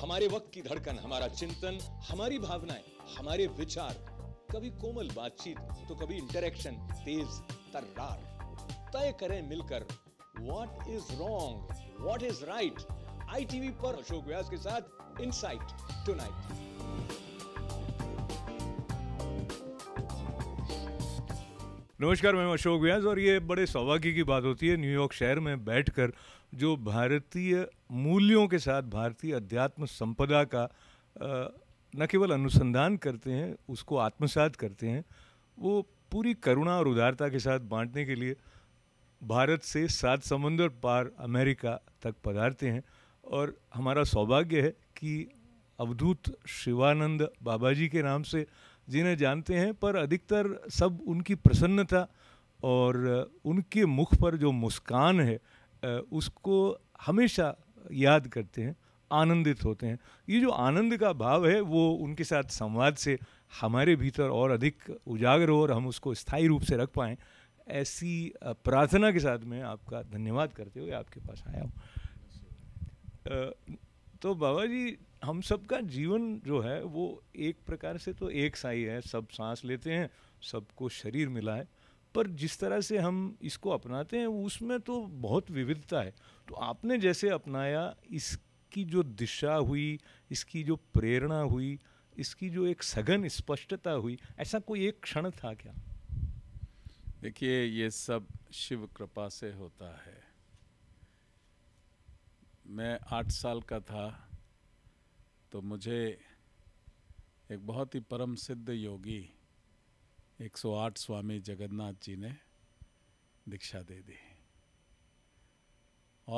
हमारे वक्त की धड़कन हमारा चिंतन हमारी भावनाएं हमारे विचार कभी कोमल बातचीत तो कभी इंटरेक्शन तेज तर्रार तय करें मिलकर what is wrong what is right ITV पर अशोक व्यास के साथ इनसाइट टुनाइट नमस्कार मैं अशोक व्यास और ये बड़े सौभाग्य की बात होती है न्यूयॉर्क शहर में बैठकर जो भारतीय मूल्यों के साथ भारतीय अध्यात्म संपदा का न केवल अनुसंधान करते हैं उसको आत्मसात करते हैं वो पूरी करुणा और उदारता के साथ बांटने के लिए भारत से सात समुंदर पार अमेरिका तक पधारते हैं और हमारा सौभाग्य है कि अवधूत शिवानंद बाबा जी के नाम से जिन्हें जानते हैं पर अधिकतर सब उनकी प्रसन्नता और उनके मुख पर जो मुस्कान है उसको हमेशा याद करते हैं आनंदित होते हैं ये जो आनंद का भाव है वो उनके साथ संवाद से हमारे भीतर और अधिक उजागर हो और हम उसको स्थायी रूप से रख पाएँ ऐसी प्रार्थना के साथ मैं आपका धन्यवाद करते हुए आपके पास आया हूँ तो बाबा जी हम सबका जीवन जो है वो एक प्रकार से तो एक सा ही है सब सांस लेते हैं सबको शरीर मिला है पर जिस तरह से हम इसको अपनाते हैं उसमें तो बहुत विविधता है तो आपने जैसे अपनाया इसकी जो दिशा हुई इसकी जो प्रेरणा हुई इसकी जो एक सघन स्पष्टता हुई ऐसा कोई एक क्षण था क्या देखिए ये सब शिव कृपा से होता है मैं आठ साल का था तो मुझे एक बहुत ही परम सिद्ध योगी 108 स्वामी जगन्नाथ जी ने दीक्षा दे दी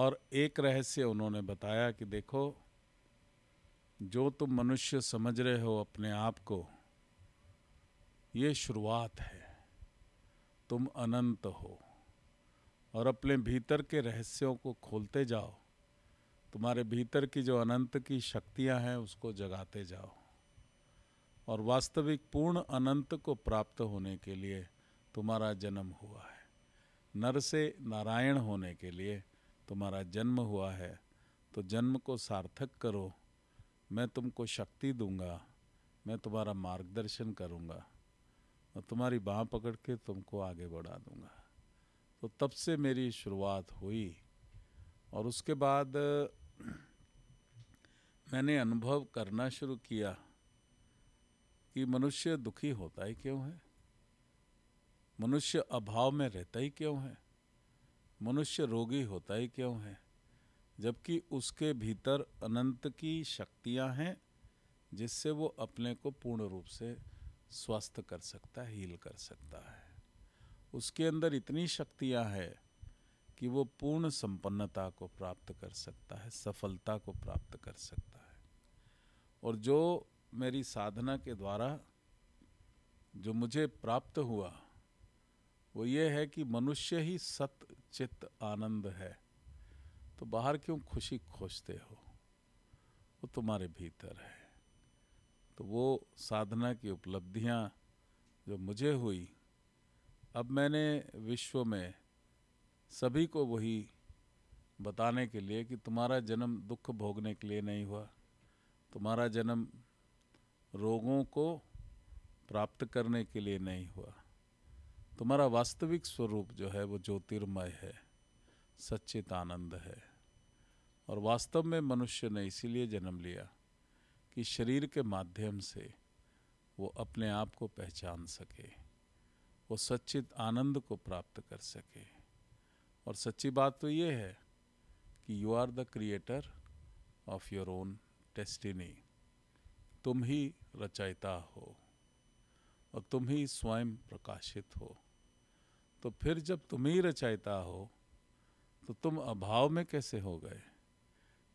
और एक रहस्य उन्होंने बताया कि देखो जो तुम मनुष्य समझ रहे हो अपने आप को ये शुरुआत है तुम अनंत हो और अपने भीतर के रहस्यों को खोलते जाओ तुम्हारे भीतर की जो अनंत की शक्तियां हैं उसको जगाते जाओ और वास्तविक पूर्ण अनंत को प्राप्त होने के लिए तुम्हारा जन्म हुआ है नर से नारायण होने के लिए तुम्हारा जन्म हुआ है तो जन्म को सार्थक करो मैं तुमको शक्ति दूंगा मैं तुम्हारा मार्गदर्शन करूंगा और तुम्हारी बाँ पकड़ के तुमको आगे बढ़ा दूंगा तो तब से मेरी शुरुआत हुई और उसके बाद मैंने अनुभव करना शुरू किया कि मनुष्य दुखी होता ही क्यों है मनुष्य अभाव में रहता ही क्यों है मनुष्य रोगी होता ही क्यों है जबकि उसके भीतर अनंत की शक्तियां हैं जिससे वो अपने को पूर्ण रूप से स्वस्थ कर सकता है हील कर सकता है उसके अंदर इतनी शक्तियां हैं कि वो पूर्ण संपन्नता को प्राप्त कर सकता है सफलता को प्राप्त कर सकता है और जो मेरी साधना के द्वारा जो मुझे प्राप्त हुआ वो ये है कि मनुष्य ही सत चित्त आनंद है तो बाहर क्यों खुशी खोजते हो वो तुम्हारे भीतर है तो वो साधना की उपलब्धियाँ जो मुझे हुई अब मैंने विश्व में सभी को वही बताने के लिए कि तुम्हारा जन्म दुख भोगने के लिए नहीं हुआ तुम्हारा जन्म रोगों को प्राप्त करने के लिए नहीं हुआ तुम्हारा वास्तविक स्वरूप जो है वो ज्योतिर्मय है सच्चित आनंद है और वास्तव में मनुष्य ने इसीलिए जन्म लिया कि शरीर के माध्यम से वो अपने आप को पहचान सके वो सच्चित आनंद को प्राप्त कर सके और सच्ची बात तो ये है कि you are the creator of your own destiny तुम ही रचयिता हो और तुम ही स्वयं प्रकाशित हो तो फिर जब तुम ही रचयिता हो तो तुम अभाव में कैसे हो गए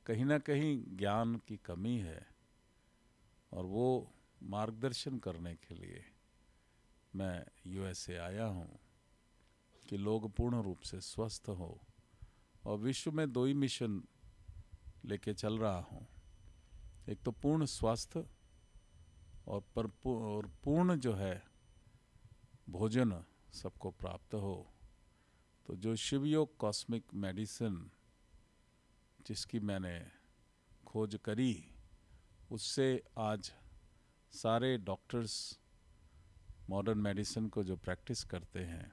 कहीं ना कहीं ज्ञान की कमी है और वो मार्गदर्शन करने के लिए मैं यूएसए आया हूँ कि लोग पूर्ण रूप से स्वस्थ हो और विश्व में दो ही मिशन लेके चल रहा हूँ एक तो पूर्ण स्वास्थ्य और पर और पूर्ण जो है भोजन सबको प्राप्त हो तो जो शिव योग कॉस्मिक मेडिसिन जिसकी मैंने खोज करी उससे आज सारे डॉक्टर्स मॉडर्न मेडिसिन को जो प्रैक्टिस करते हैं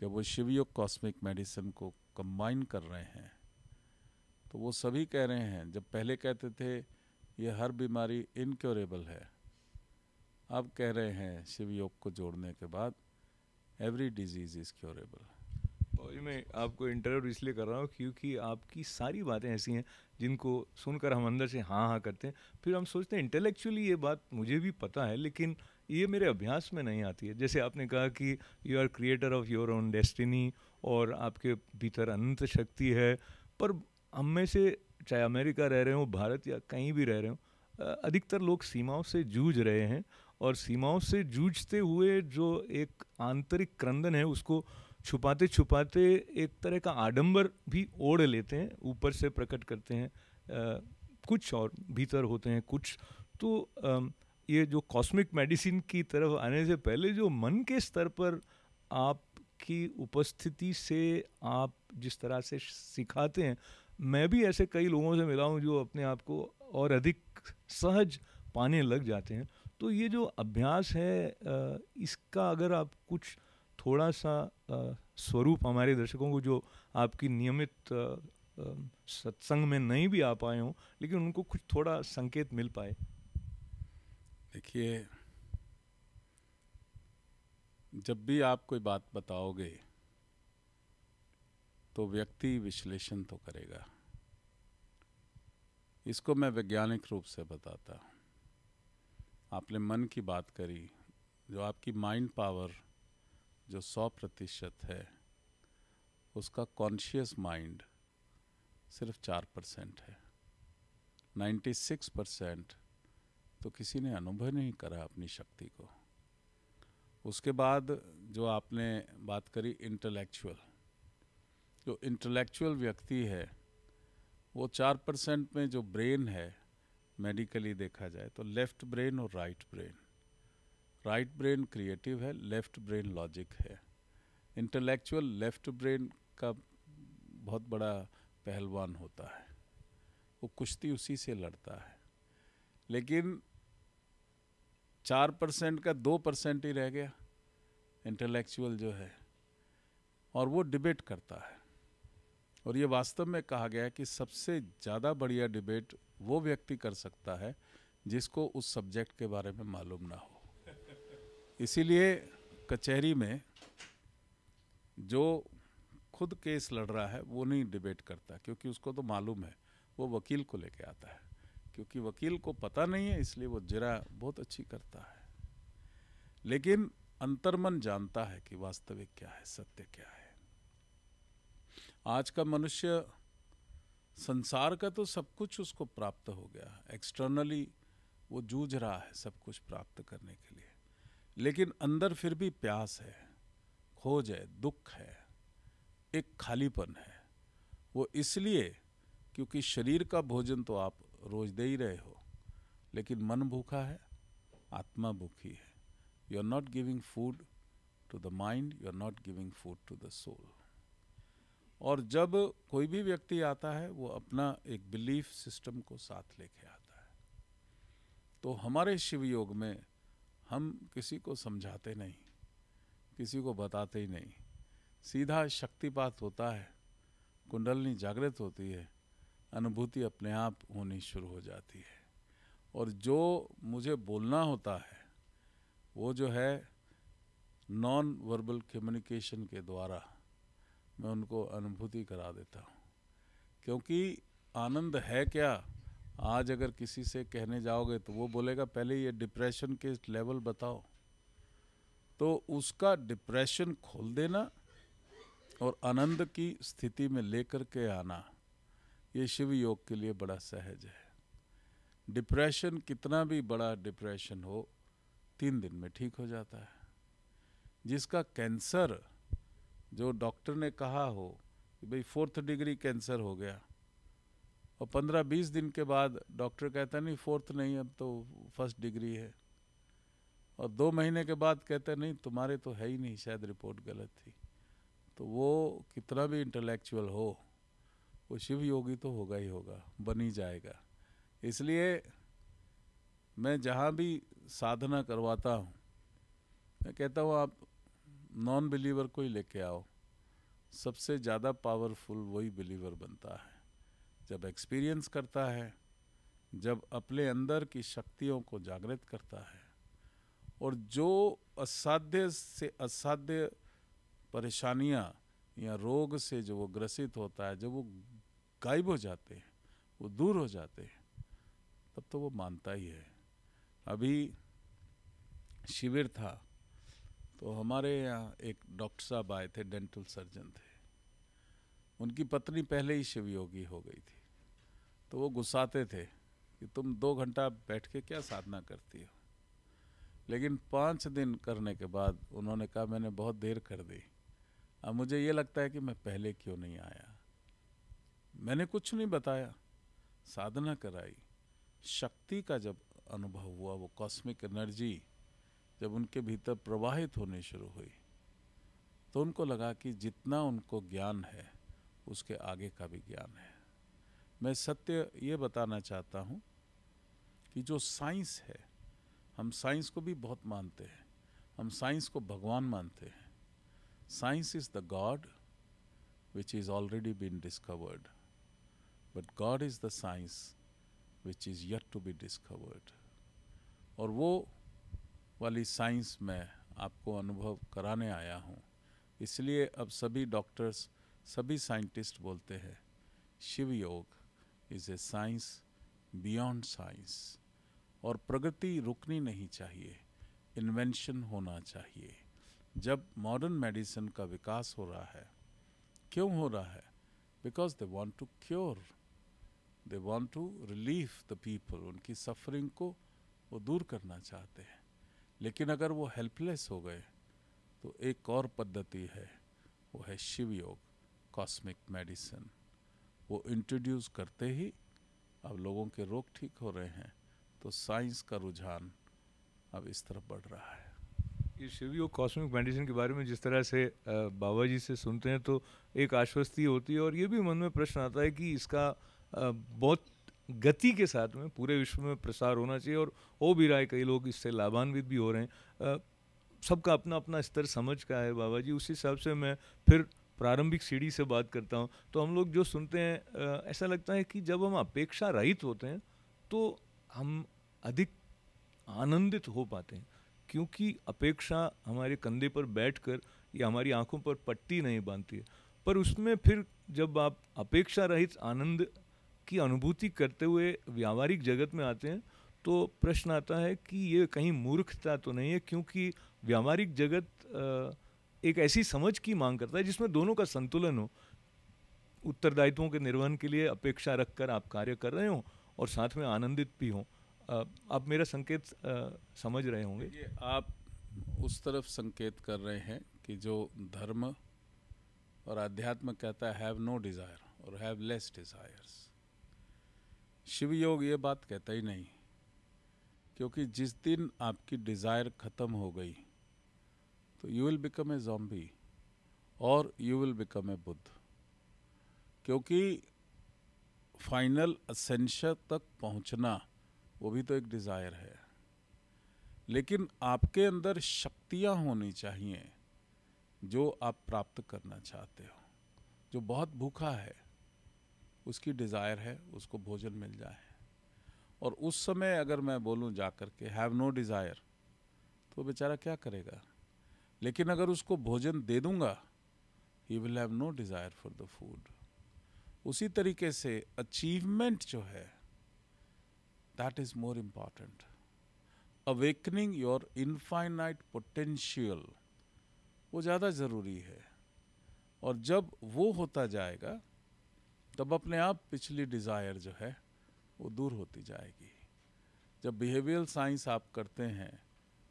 जब वो योग कॉस्मिक मेडिसिन को कंबाइन कर रहे हैं तो वो सभी कह रहे हैं जब पहले कहते थे ये हर बीमारी इनक्योरेबल है अब कह रहे हैं शिव योग को जोड़ने के बाद एवरी डिजीज़ इज़ क्योरेबल और मैं आपको इंटरव्यू इसलिए कर रहा हूँ क्योंकि आपकी सारी बातें ऐसी हैं जिनको सुनकर हम अंदर से हाँ हाँ करते हैं फिर हम सोचते हैं इंटेलेक्चुअली ये बात मुझे भी पता है लेकिन ये मेरे अभ्यास में नहीं आती है जैसे आपने कहा कि you are creator of your own destiny और आपके भीतर अनंत शक्ति है पर हम में से चाहे अमेरिका रह रहे हो भारत या कहीं भी रह रहे हो अधिकतर लोग सीमाओं से जूझ रहे हैं और सीमाओं से जूझते हुए जो एक आंतरिक क्रंदन है उसको छुपाते छुपाते एक तरह का आडंबर भी ओढ़ लेते हैं ऊपर से प्रकट करते हैं आ, कुछ और भीतर होते हैं कुछ तो ये जो कॉस्मिक मेडिसिन की तरफ आने से पहले जो मन के स्तर पर आपकी उपस्थिति से आप जिस तरह से सिखाते हैं मैं भी ऐसे कई लोगों से मिला हूँ जो अपने आप को और अधिक सहज पाने लग जाते हैं तो ये जो अभ्यास है इसका अगर आप कुछ थोड़ा सा स्वरूप हमारे दर्शकों को जो आपकी नियमित सत्संग में नहीं भी आ पाए हों लेकिन उनको कुछ थोड़ा संकेत मिल पाए देखिए जब भी आप कोई बात बताओगे तो व्यक्ति विश्लेषण तो करेगा इसको मैं वैज्ञानिक रूप से बताता हूँ आपने मन की बात करी जो आपकी माइंड पावर जो सौ प्रतिशत है उसका कॉन्शियस माइंड सिर्फ चार परसेंट है नाइन्टी सिक्स परसेंट तो किसी ने अनुभव नहीं करा अपनी शक्ति को उसके बाद जो आपने बात करी इंटेलेक्चुअल जो इंटेलेक्चुअल व्यक्ति है वो चार परसेंट में जो ब्रेन है मेडिकली देखा जाए तो लेफ्ट ब्रेन और right brain right brain creative है लेफ्ट ब्रेन लॉजिक है इंटेलेक्चुअल लेफ्ट ब्रेन का बहुत बड़ा पहलवान होता है वो कुश्ती उसी से लड़ता है लेकिन चार परसेंट का दो परसेंट ही रह गया इंटेलेक्चुअल जो है और वो डिबेट करता है और ये वास्तव में कहा गया है कि सबसे ज़्यादा बढ़िया डिबेट वो व्यक्ति कर सकता है जिसको उस सब्जेक्ट के बारे में मालूम ना हो इसीलिए कचहरी में जो खुद केस लड़ रहा है वो नहीं डिबेट करता क्योंकि उसको तो मालूम है वो वकील को लेके आता है क्योंकि वकील को पता नहीं है इसलिए वो जरा बहुत अच्छी करता है लेकिन अंतर्मन जानता है कि वास्तविक क्या है सत्य क्या है आज का मनुष्य संसार का तो सब कुछ उसको प्राप्त हो गया एक्सटर्नली वो जूझ रहा है सब कुछ प्राप्त करने के लिए लेकिन अंदर फिर भी प्यास है खोज है दुख है एक खालीपन है वो इसलिए क्योंकि शरीर का भोजन तो आप रोज दे ही रहे हो लेकिन मन भूखा है आत्मा भूखी है you are not giving food to the mind you are not giving food to the soul और जब कोई भी व्यक्ति आता है वो अपना एक बिलीफ सिस्टम को साथ लेके आता है तो हमारे शिव योग में हम किसी को समझाते नहीं किसी को बताते ही नहीं सीधा शक्तिपात होता है कुंडलनी जागृत होती है अनुभूति अपने आप होनी शुरू हो जाती है और जो मुझे बोलना होता है वो जो है नॉन वर्बल कम्युनिकेशन के द्वारा मैं उनको अनुभूति करा देता हूँ क्योंकि आनंद है क्या आज अगर किसी से कहने जाओगे तो वो बोलेगा पहले ये डिप्रेशन के लेवल बताओ तो उसका डिप्रेशन खोल देना और आनंद की स्थिति में लेकर के आना ये शिव योग के लिए बड़ा सहज है डिप्रेशन कितना भी बड़ा डिप्रेशन हो तीन दिन में ठीक हो जाता है जिसका कैंसर जो डॉक्टर ने कहा हो कि भाई फोर्थ डिग्री कैंसर हो गया और पंद्रह बीस दिन के बाद डॉक्टर कहता है नहीं फोर्थ नहीं अब तो फर्स्ट डिग्री है और दो महीने के बाद कहते नहीं तुम्हारे तो है ही नहीं शायद रिपोर्ट गलत थी तो वो कितना भी इंटेलेक्चुअल हो वो शिव योगी तो होगा ही होगा बन ही जाएगा इसलिए मैं जहाँ भी साधना करवाता हूँ मैं कहता हूँ आप नॉन बिलीवर को ही लेके आओ सबसे ज़्यादा पावरफुल वही बिलीवर बनता है जब एक्सपीरियंस करता है जब अपने अंदर की शक्तियों को जागृत करता है और जो असाध्य से असाध्य परेशानियाँ या रोग से जो वो ग्रसित होता है जब वो गायब हो जाते हैं वो दूर हो जाते हैं तब तो वो मानता ही है अभी शिविर था तो हमारे यहाँ एक डॉक्टर साहब आए थे डेंटल सर्जन थे उनकी पत्नी पहले ही शिव योगी हो गई थी तो वो गुस्साते थे कि तुम दो घंटा बैठ के क्या साधना करती हो लेकिन पाँच दिन करने के बाद उन्होंने कहा मैंने बहुत देर कर दी अब मुझे ये लगता है कि मैं पहले क्यों नहीं आया मैंने कुछ नहीं बताया साधना कराई शक्ति का जब अनुभव हुआ वो कॉस्मिक एनर्जी जब उनके भीतर प्रवाहित होने शुरू हुई तो उनको लगा कि जितना उनको ज्ञान है उसके आगे का भी ज्ञान है मैं सत्य ये बताना चाहता हूँ कि जो साइंस है हम साइंस को भी बहुत मानते हैं हम साइंस को भगवान मानते हैं science is the God which is already been discovered but God is the science which is yet to be discovered और वो वाली साइंस मैं आपको अनुभव कराने आया हूँ इसलिए अब सभी डॉक्टर्स सभी साइंटिस्ट बोलते हैं Shiv Yog is a science beyond science और प्रगति रुकनी नहीं चाहिए इन्वेंशन होना चाहिए जब मॉडर्न मेडिसिन का विकास हो रहा है क्यों हो रहा है because they want to cure they want to relief the people उनकी सफरिंग को वो दूर करना चाहते हैं लेकिन अगर वो हेल्पलेस हो गए तो एक और पद्धति है वो है शिव योग कॉस्मिक मेडिसिन वो इंट्रोड्यूस करते ही अब लोगों के रोग ठीक हो रहे हैं तो साइंस का रुझान अब इस तरफ बढ़ रहा है ये शिव योग कॉस्मिक मेडिसिन के बारे में जिस तरह से बाबा जी से सुनते हैं तो एक आश्वस्ति होती है और ये भी मन में प्रश्न आता है कि इसका बहुत गति के साथ में पूरे विश्व में प्रसार होना चाहिए और हो भी रहा है कई लोग इससे लाभान्वित भी हो रहे हैं सबका अपना अपना स्तर समझ का है बाबा जी उस हिसाब से मैं फिर प्रारंभिक सीढ़ी से बात करता हूँ तो हम लोग जो सुनते हैं ऐसा लगता है कि जब हम अपेक्षा रहित होते हैं तो हम अधिक आनंदित हो पाते हैं क्योंकि अपेक्षा हमारे कंधे पर बैठकर या हमारी आंखों पर पट्टी नहीं बांधती है पर उसमें फिर जब आप अपेक्षा रहित आनंद की अनुभूति करते हुए व्यावहारिक जगत में आते हैं तो प्रश्न आता है कि ये कहीं मूर्खता तो नहीं है क्योंकि व्यावहारिक जगत एक ऐसी समझ की मांग करता है जिसमें दोनों का संतुलन हो उत्तरदायित्वों के निर्वहन के लिए अपेक्षा रखकर आप कार्य कर रहे हो और साथ में आनंदित भी हों आप मेरा संकेत समझ रहे होंगे आप उस तरफ संकेत कर रहे हैं कि जो धर्म और अध्यात्म कहता है हैव नो डिज़ायर और have less desires Shiv Yog ये बात कहता ही नहीं क्योंकि जिस दिन आपकी डिज़ायर ख़त्म हो गई तो you will become a zombie और you will become a Buddha क्योंकि फाइनल असेंशर तक पहुंचना वो भी तो एक डिज़ायर है लेकिन आपके अंदर शक्तियां होनी चाहिए जो आप प्राप्त करना चाहते हो जो बहुत भूखा है उसकी डिज़ायर है उसको भोजन मिल जाए और उस समय अगर मैं बोलूँ जा कर के हैव नो डिज़ायर तो बेचारा क्या करेगा लेकिन अगर उसको भोजन दे दूँगा he will have no desire for the food उसी तरीके से अचीवमेंट जो है that is more important awakening your infinite potential वो ज़्यादा ज़रूरी है और जब वो होता जाएगा तब अपने आप पिछली डिज़ायर जो है वो दूर होती जाएगी जब बिहेवियल साइंस आप करते हैं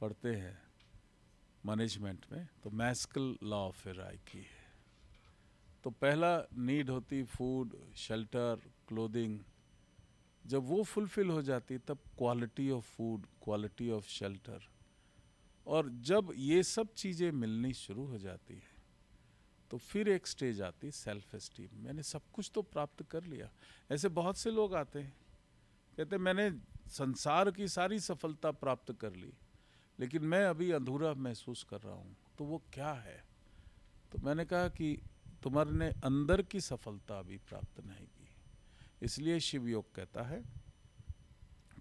पढ़ते हैं मैनेजमेंट में तो मैस्कल लॉ ऑफ की है तो पहला नीड होती फूड शेल्टर क्लोदिंग जब वो फुलफिल हो जाती तब quality of food quality of shelter और जब ये सब चीज़ें मिलनी शुरू हो जाती है तो फिर एक स्टेज आती सेल्फ एस्टीम मैंने सब कुछ तो प्राप्त कर लिया ऐसे बहुत से लोग आते हैं कहते मैंने संसार की सारी सफलता प्राप्त कर ली लेकिन मैं अभी अधूरा महसूस कर रहा हूँ तो वो क्या है तो मैंने कहा कि तुम्हारे अंदर की सफलता अभी प्राप्त नहीं की इसलिए शिव योग कहता है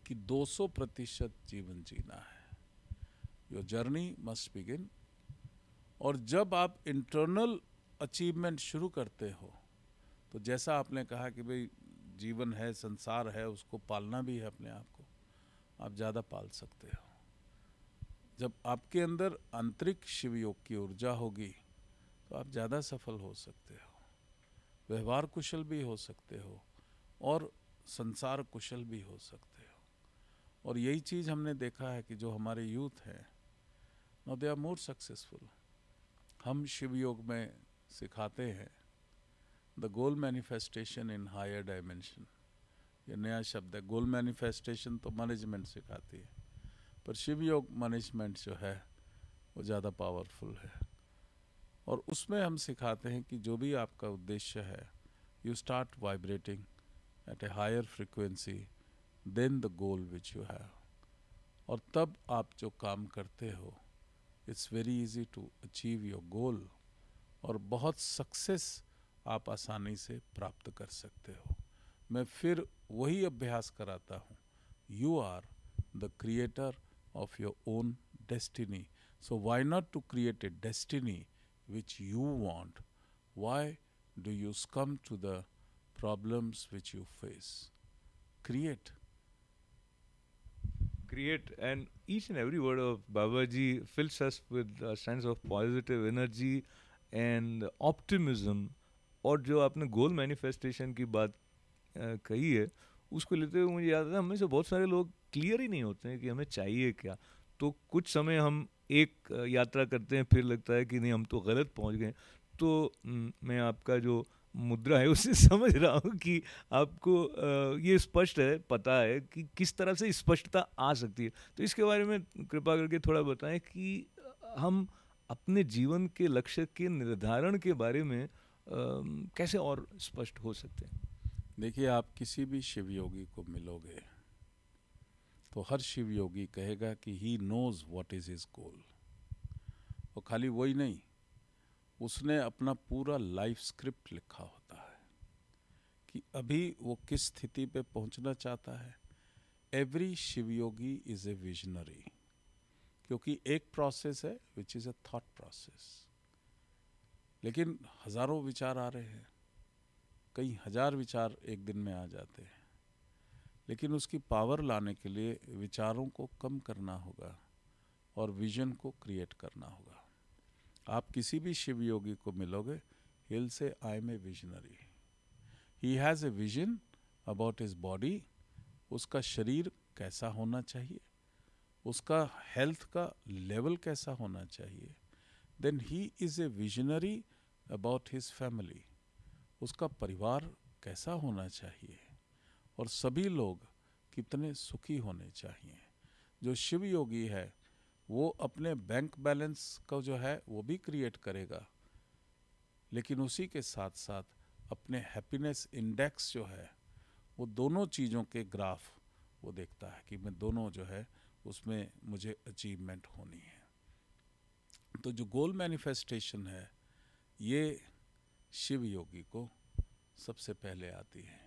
कि 200 प्रतिशत जीवन जीना है योर जर्नी मस्ट बिगिन और जब आप इंटरनल अचीवमेंट शुरू करते हो तो जैसा आपने कहा कि भाई जीवन है संसार है उसको पालना भी है अपने आप को आप ज़्यादा पाल सकते हो जब आपके अंदर आंतरिक शिव योग की ऊर्जा होगी तो आप ज़्यादा सफल हो सकते हो व्यवहार कुशल भी हो सकते हो और संसार कुशल भी हो सकते हो और यही चीज़ हमने देखा है कि जो हमारे यूथ हैं no they are more successful हम शिव योग में सिखाते हैं the goal manifestation in higher dimension ये नया शब्द है गोल मैनिफेस्टेशन तो मैनेजमेंट सिखाती है पर शिव योग मैनेजमेंट जो है वो ज़्यादा पावरफुल है और उसमें हम सिखाते हैं कि जो भी आपका उद्देश्य है you start vibrating at a higher frequency then the goal which you have और तब आप जो काम करते हो it's very easy to achieve your goal और बहुत सक्सेस आप आसानी से प्राप्त कर सकते हो मैं फिर वही अभ्यास कराता हूँ you are the creator of your own destiny so why not to create a destiny which you want why do you come to the problems which you face create create and each and every word of जी fills us with sense of positive energy and optimism और जो आपने गोल manifestation की बात कही है उसको लेते हुए मुझे याद आता है हमें से बहुत सारे लोग क्लियर ही नहीं होते हैं कि हमें चाहिए क्या तो कुछ समय हम एक यात्रा करते हैं फिर लगता है कि नहीं हम तो गलत पहुंच गए तो मैं आपका जो मुद्रा है उसे समझ रहा हूँ कि आपको ये स्पष्ट है पता है कि किस तरह से स्पष्टता आ सकती है तो इसके बारे में कृपा करके थोड़ा बताएं कि हम अपने जीवन के लक्ष्य के निर्धारण के बारे में कैसे और स्पष्ट हो सकते हैं देखिए आप किसी भी शिव योगी को मिलोगे तो हर शिव योगी कहेगा कि he knows what is his goal और खाली वही नहीं उसने अपना पूरा लाइफ स्क्रिप्ट लिखा होता है कि अभी वो किस स्थिति पे पहुंचना चाहता है every Shiv yogi is a visionary क्योंकि एक प्रोसेस है which is a thought process लेकिन हज़ारों विचार आ रहे हैं कई हज़ार विचार एक दिन में आ जाते हैं लेकिन उसकी पावर लाने के लिए विचारों को कम करना होगा और विजन को क्रिएट करना होगा आप किसी भी शिव योगी को मिलोगे हिल से I am a visionary he has a vision about his body उसका शरीर कैसा होना चाहिए उसका हेल्थ का लेवल कैसा होना चाहिए then he is a visionary about his family उसका परिवार कैसा होना चाहिए और सभी लोग कितने सुखी होने चाहिए जो शिव योगी है वो अपने बैंक बैलेंस को जो है वो भी क्रिएट करेगा लेकिन उसी के साथ साथ अपने हैप्पीनेस इंडेक्स जो है वो दोनों चीज़ों के ग्राफ वो देखता है कि मैं दोनों जो है उसमें मुझे अचीवमेंट होनी है तो जो गोल मैनिफेस्टेशन है ये शिव योगी को सबसे पहले आती है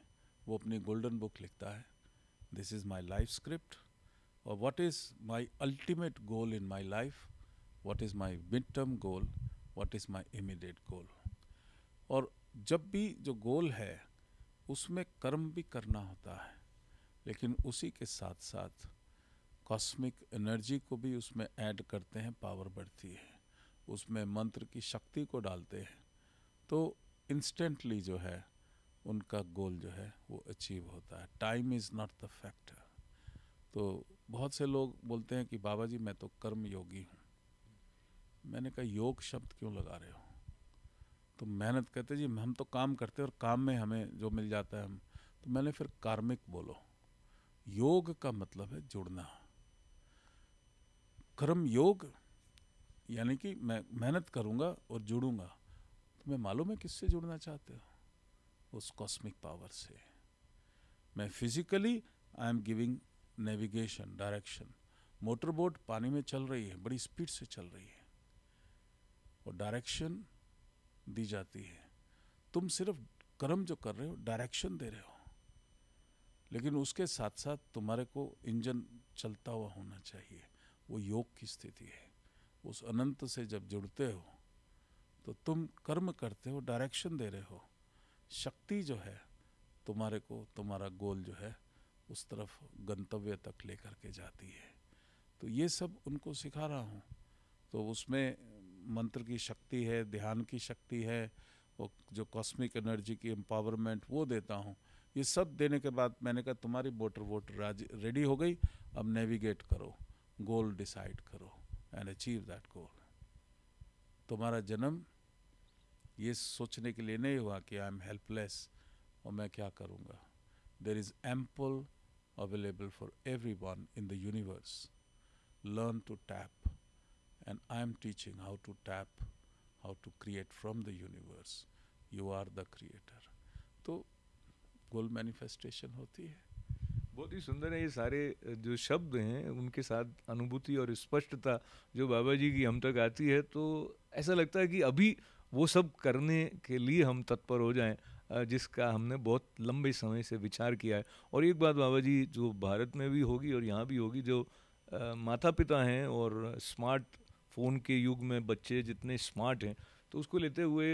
वो अपनी गोल्डन बुक लिखता है this is my life script और what is my ultimate goal in my life what is my mid term goal what is my immediate goal और जब भी जो गोल है उसमें कर्म भी करना होता है लेकिन उसी के साथ साथ कॉस्मिक एनर्जी को भी उसमें ऐड करते हैं पावर बढ़ती है उसमें मंत्र की शक्ति को डालते हैं तो इंस्टेंटली जो है उनका गोल जो है वो अचीव होता है time is not the factor तो बहुत से लोग बोलते हैं कि बाबा जी मैं तो कर्म योगी हूँ मैंने कहा योग शब्द क्यों लगा रहे हो तो मेहनत कहते जी हम तो काम करते हैं और काम में हमें जो मिल जाता है हम तो मैंने फिर कार्मिक बोलो योग का मतलब है जुड़ना कर्म योग यानी कि मैं मेहनत करूँगा और जुड़ूंगा तो मैं मालूम है किससे जुड़ना चाहते हो उस कॉस्मिक पावर से मैं physically I am giving navigation direction motorboat पानी में चल रही है बड़ी स्पीड से चल रही है और डायरेक्शन दी जाती है तुम सिर्फ कर्म जो कर रहे हो डायरेक्शन दे रहे हो लेकिन उसके साथ साथ तुम्हारे को इंजन चलता हुआ होना चाहिए वो योग की स्थिति है उस अनंत से जब जुड़ते हो तो तुम कर्म करते हो डायरेक्शन दे रहे हो शक्ति जो है तुम्हारे को तुम्हारा गोल जो है उस तरफ गंतव्य तक लेकर के जाती है तो ये सब उनको सिखा रहा हूँ तो उसमें मंत्र की शक्ति है ध्यान की शक्ति है वो जो कॉस्मिक एनर्जी की एम्पावरमेंट वो देता हूँ ये सब देने के बाद मैंने कहा तुम्हारी मोटर वोटर राज रेडी हो गई अब नेविगेट करो गोल डिसाइड करो एंड अचीव दैट गोल तुम्हारा जन्म ये सोचने के लिए नहीं हुआ कि आई एम हेल्पलेस और मैं क्या करूँगा there is ample available for everyone in the universe learn to tap and I am teaching how to tap how to create from the universe you are the creator तो goal manifestation होती है बहुत ही सुंदर है ये सारे जो शब्द हैं उनके साथ अनुभूति और स्पष्टता जो बाबा जी की हम तक आती है तो ऐसा लगता है कि अभी वो सब करने के लिए हम तत्पर हो जाएं जिसका हमने बहुत लंबे समय से विचार किया है और एक बात बाबा जी जो भारत में भी होगी और यहाँ भी होगी जो माता पिता हैं और स्मार्ट फ़ोन के युग में बच्चे जितने स्मार्ट हैं तो उसको लेते हुए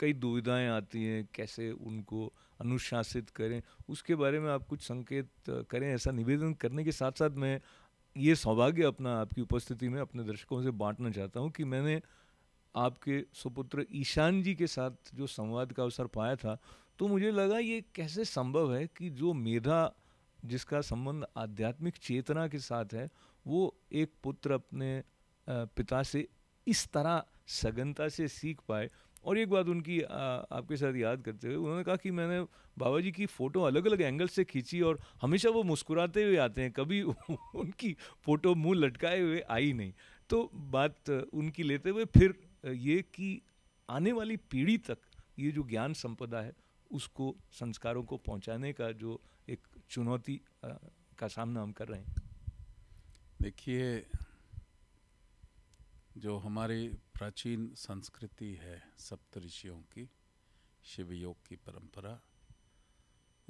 कई दुविधाएं आती हैं कैसे उनको अनुशासित करें उसके बारे में आप कुछ संकेत करें ऐसा निवेदन करने के साथ साथ मैं ये सौभाग्य अपना आपकी उपस्थिति में अपने दर्शकों से बांटना चाहता हूँ कि मैंने आपके सुपुत्र ईशान जी के साथ जो संवाद का अवसर पाया था तो मुझे लगा ये कैसे संभव है कि जो मेधा जिसका संबंध आध्यात्मिक चेतना के साथ है वो एक पुत्र अपने पिता से इस तरह सघनता से सीख पाए और एक बात उनकी आ, आपके साथ याद करते हुए उन्होंने कहा कि मैंने बाबा जी की फ़ोटो अलग अलग एंगल से खींची और हमेशा वो मुस्कुराते हुए आते हैं कभी उनकी फ़ोटो मुंह लटकाए हुए आई नहीं तो बात उनकी लेते हुए फिर ये कि आने वाली पीढ़ी तक ये जो ज्ञान संपदा है उसको संस्कारों को पहुंचाने का जो एक चुनौती का सामना हम कर रहे हैं देखिए जो हमारी प्राचीन संस्कृति है सप्तऋषियों की शिव योग की परंपरा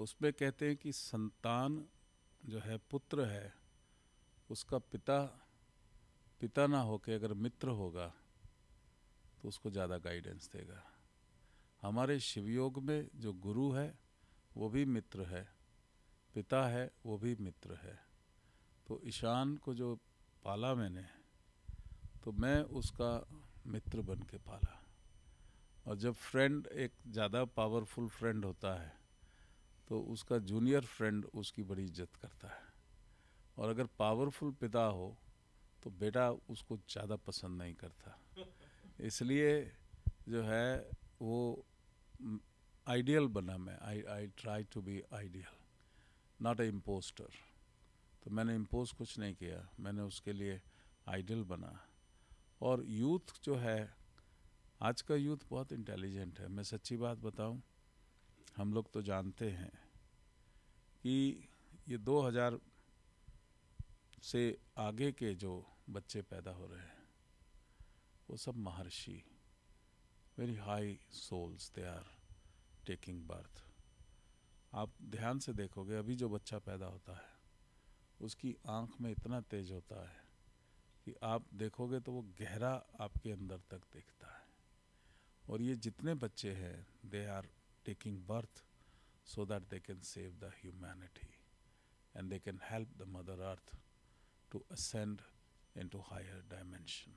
उसमें कहते हैं कि संतान जो है पुत्र है उसका पिता पिता ना होके अगर मित्र होगा तो उसको ज़्यादा गाइडेंस देगा हमारे शिव योग में जो गुरु है वो भी मित्र है पिता है वो भी मित्र है तो ईशान को जो पाला मैंने तो मैं उसका मित्र बन के पाला और जब फ्रेंड एक ज़्यादा पावरफुल फ्रेंड होता है तो उसका जूनियर फ्रेंड उसकी बड़ी इज्जत करता है और अगर पावरफुल पिता हो तो बेटा उसको ज़्यादा पसंद नहीं करता इसलिए जो है वो आइडियल बना मैं I I try to be ideal not a imposter तो मैंने इम्पोज कुछ नहीं किया मैंने उसके लिए आइडियल बना और यूथ जो है आज का यूथ बहुत इंटेलिजेंट है मैं सच्ची बात बताऊं हम लोग तो जानते हैं कि ये 2000 से आगे के जो बच्चे पैदा हो रहे हैं वो सब महर्षि very high souls they are taking birth आप ध्यान से देखोगे अभी जो बच्चा पैदा होता है उसकी आँख में इतना तेज होता है कि आप देखोगे तो वो गहरा आपके अंदर तक देखता है और ये जितने बच्चे हैं they are taking birth so that they can save the humanity and they can help the mother earth to ascend into higher dimension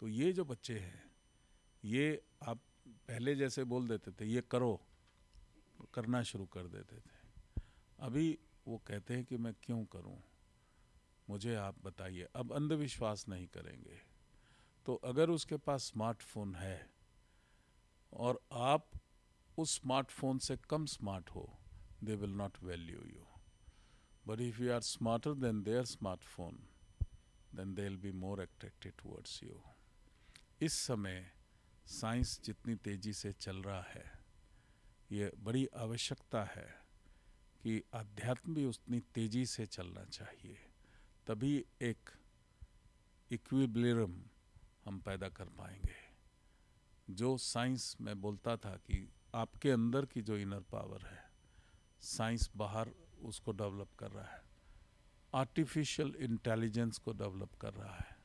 तो ये जो बच्चे हैं ये आप पहले जैसे बोल देते थे ये करो करना शुरू कर देते थे अभी वो कहते हैं कि मैं क्यों करूं मुझे आप बताइए अब अंधविश्वास नहीं करेंगे तो अगर उसके पास स्मार्टफोन है और आप उस स्मार्टफोन से कम स्मार्ट हो they will not value you but if you are smarter than their smartphone then they will be more attracted towards you इस समय साइंस जितनी तेज़ी से चल रहा है ये बड़ी आवश्यकता है कि आध्यात्म भी उतनी तेज़ी से चलना चाहिए तभी एक इक्विब्लिरम हम पैदा कर पाएंगे जो साइंस में बोलता था कि आपके अंदर की जो इनर पावर है साइंस बाहर उसको डेवलप कर रहा है आर्टिफिशियल इंटेलिजेंस को डेवलप कर रहा है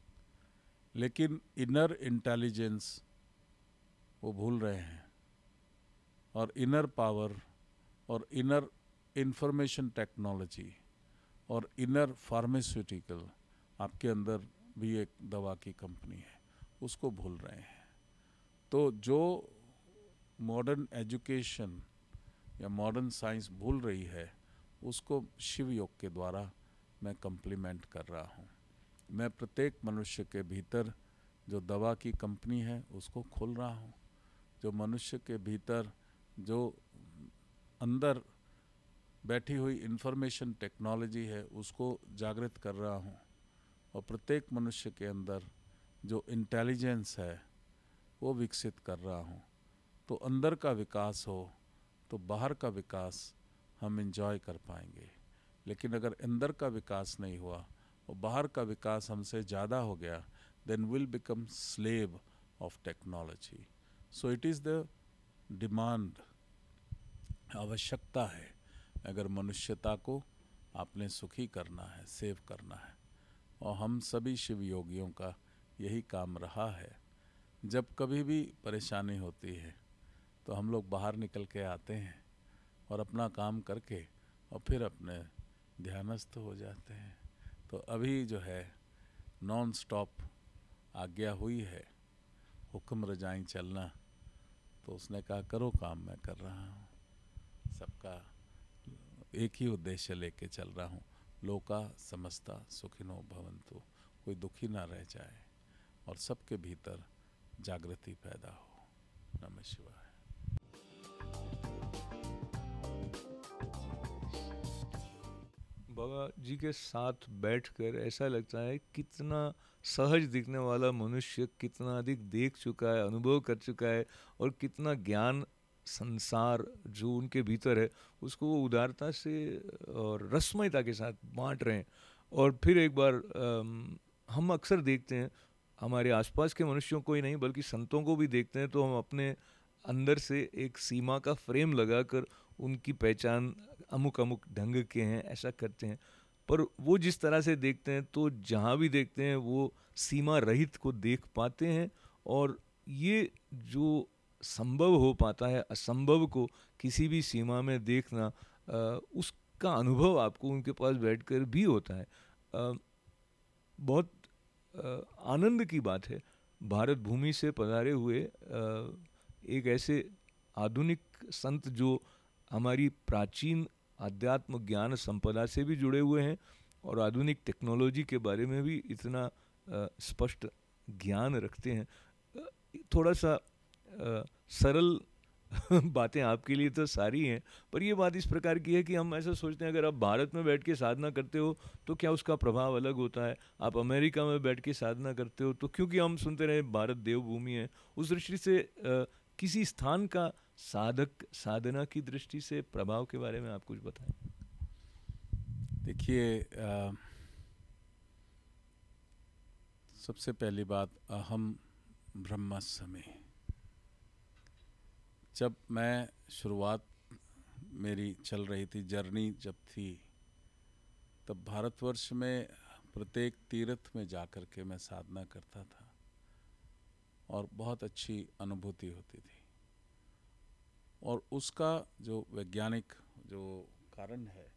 लेकिन इनर इंटेलिजेंस वो भूल रहे हैं और इनर पावर और इनर इंफॉर्मेशन टेक्नोलॉजी और इनर फार्मास्यूटिकल आपके अंदर भी एक दवा की कंपनी है उसको भूल रहे हैं तो जो मॉडर्न एजुकेशन या मॉडर्न साइंस भूल रही है उसको शिव योग के द्वारा मैं कंप्लीमेंट कर रहा हूँ मैं प्रत्येक मनुष्य के भीतर जो दवा की कंपनी है उसको खोल रहा हूँ जो मनुष्य के भीतर जो अंदर बैठी हुई इंफॉर्मेशन टेक्नोलॉजी है उसको जागृत कर रहा हूँ और प्रत्येक मनुष्य के अंदर जो इंटेलिजेंस है वो विकसित कर रहा हूँ तो अंदर का विकास हो तो बाहर का विकास हम इंजॉय कर पाएंगे लेकिन अगर अंदर का विकास नहीं हुआ और बाहर का विकास हमसे ज़्यादा हो गया then will become slave of technology so it is the demand आवश्यकता है अगर मनुष्यता को आपने सुखी करना है सेव करना है और हम सभी शिव योगियों का यही काम रहा है जब कभी भी परेशानी होती है तो हम लोग बाहर निकल के आते हैं और अपना काम करके और फिर अपने ध्यानस्थ हो जाते हैं तो अभी जो है नॉन स्टॉप आज्ञा हुई है हुक्म रजाई चलना तो उसने कहा करो काम मैं कर रहा हूँ सबका एक ही उद्देश्य लेके चल रहा हूँ लोका समस्ता सुखिनो भवंतु कोई दुखी ना रह जाए और सबके भीतर जागृति पैदा हो नमः शिवाय बाबा जी के साथ बैठकर ऐसा लगता है कितना सहज दिखने वाला मनुष्य कितना अधिक देख चुका है अनुभव कर चुका है और कितना ज्ञान संसार जो उनके भीतर है उसको वो उदारता से और रसमयता के साथ बांट रहे हैं और फिर एक बार हम अक्सर देखते हैं हमारे आसपास के मनुष्यों को ही नहीं बल्कि संतों को भी देखते हैं तो हम अपने अंदर से एक सीमा का फ्रेम लगाकर उनकी पहचान अमुक अमुक ढंग के हैं ऐसा करते हैं पर वो जिस तरह से देखते हैं तो जहाँ भी देखते हैं वो सीमा रहित को देख पाते हैं और ये जो संभव हो पाता है असंभव को किसी भी सीमा में देखना उसका अनुभव आपको उनके पास बैठकर भी होता है बहुत आनंद की बात है भारत भूमि से पधारे हुए एक ऐसे आधुनिक संत जो हमारी प्राचीन आध्यात्म ज्ञान संपदा से भी जुड़े हुए हैं और आधुनिक टेक्नोलॉजी के बारे में भी इतना स्पष्ट ज्ञान रखते हैं थोड़ा सा सरल बातें आपके लिए तो सारी हैं पर यह बात इस प्रकार की है कि हम ऐसा सोचते हैं अगर आप भारत में बैठ के साधना करते हो तो क्या उसका प्रभाव अलग होता है आप अमेरिका में बैठ के साधना करते हो तो क्योंकि हम सुनते रहे भारत देवभूमि है उस दृष्टि से आ, किसी स्थान का साधक साधना की दृष्टि से प्रभाव के बारे में आप कुछ बताएं देखिए सबसे पहली बात अहम समय जब मैं शुरुआत मेरी चल रही थी जर्नी जब थी तब भारतवर्ष में प्रत्येक तीर्थ में जाकर के मैं साधना करता था और बहुत अच्छी अनुभूति होती थी और उसका जो वैज्ञानिक जो कारण है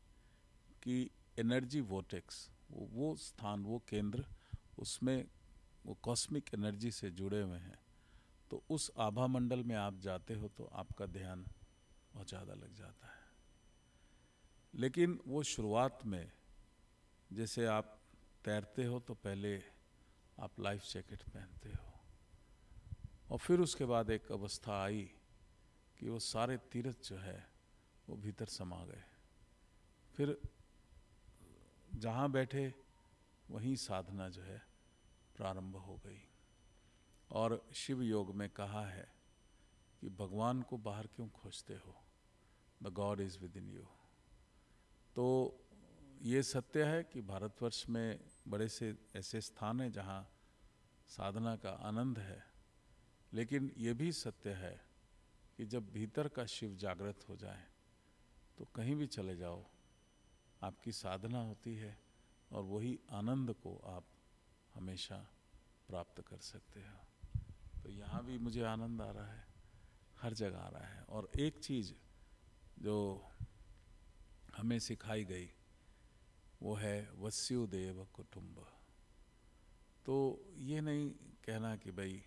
कि एनर्जी वोटेक्स वो, वो स्थान वो केंद्र उसमें वो कॉस्मिक एनर्जी से जुड़े हुए हैं तो उस आभा मंडल में आप जाते हो तो आपका ध्यान बहुत ज़्यादा लग जाता है लेकिन वो शुरुआत में जैसे आप तैरते हो तो पहले आप लाइफ जैकेट पहनते हो और फिर उसके बाद एक अवस्था आई कि वो सारे तीरथ जो है वो भीतर समा गए फिर जहाँ बैठे वहीं साधना जो है प्रारंभ हो गई और शिव योग में कहा है कि भगवान को बाहर क्यों खोजते हो the God is within you तो ये सत्य है कि भारतवर्ष में बड़े से ऐसे स्थान हैं जहाँ साधना का आनंद है लेकिन ये भी सत्य है कि जब भीतर का शिव जागृत हो जाए तो कहीं भी चले जाओ आपकी साधना होती है और वही आनंद को आप हमेशा प्राप्त कर सकते हो तो यहाँ भी मुझे आनंद आ रहा है हर जगह आ रहा है और एक चीज़ जो हमें सिखाई गई वो है वस्युदेव कुटुम्ब तो ये नहीं कहना कि भाई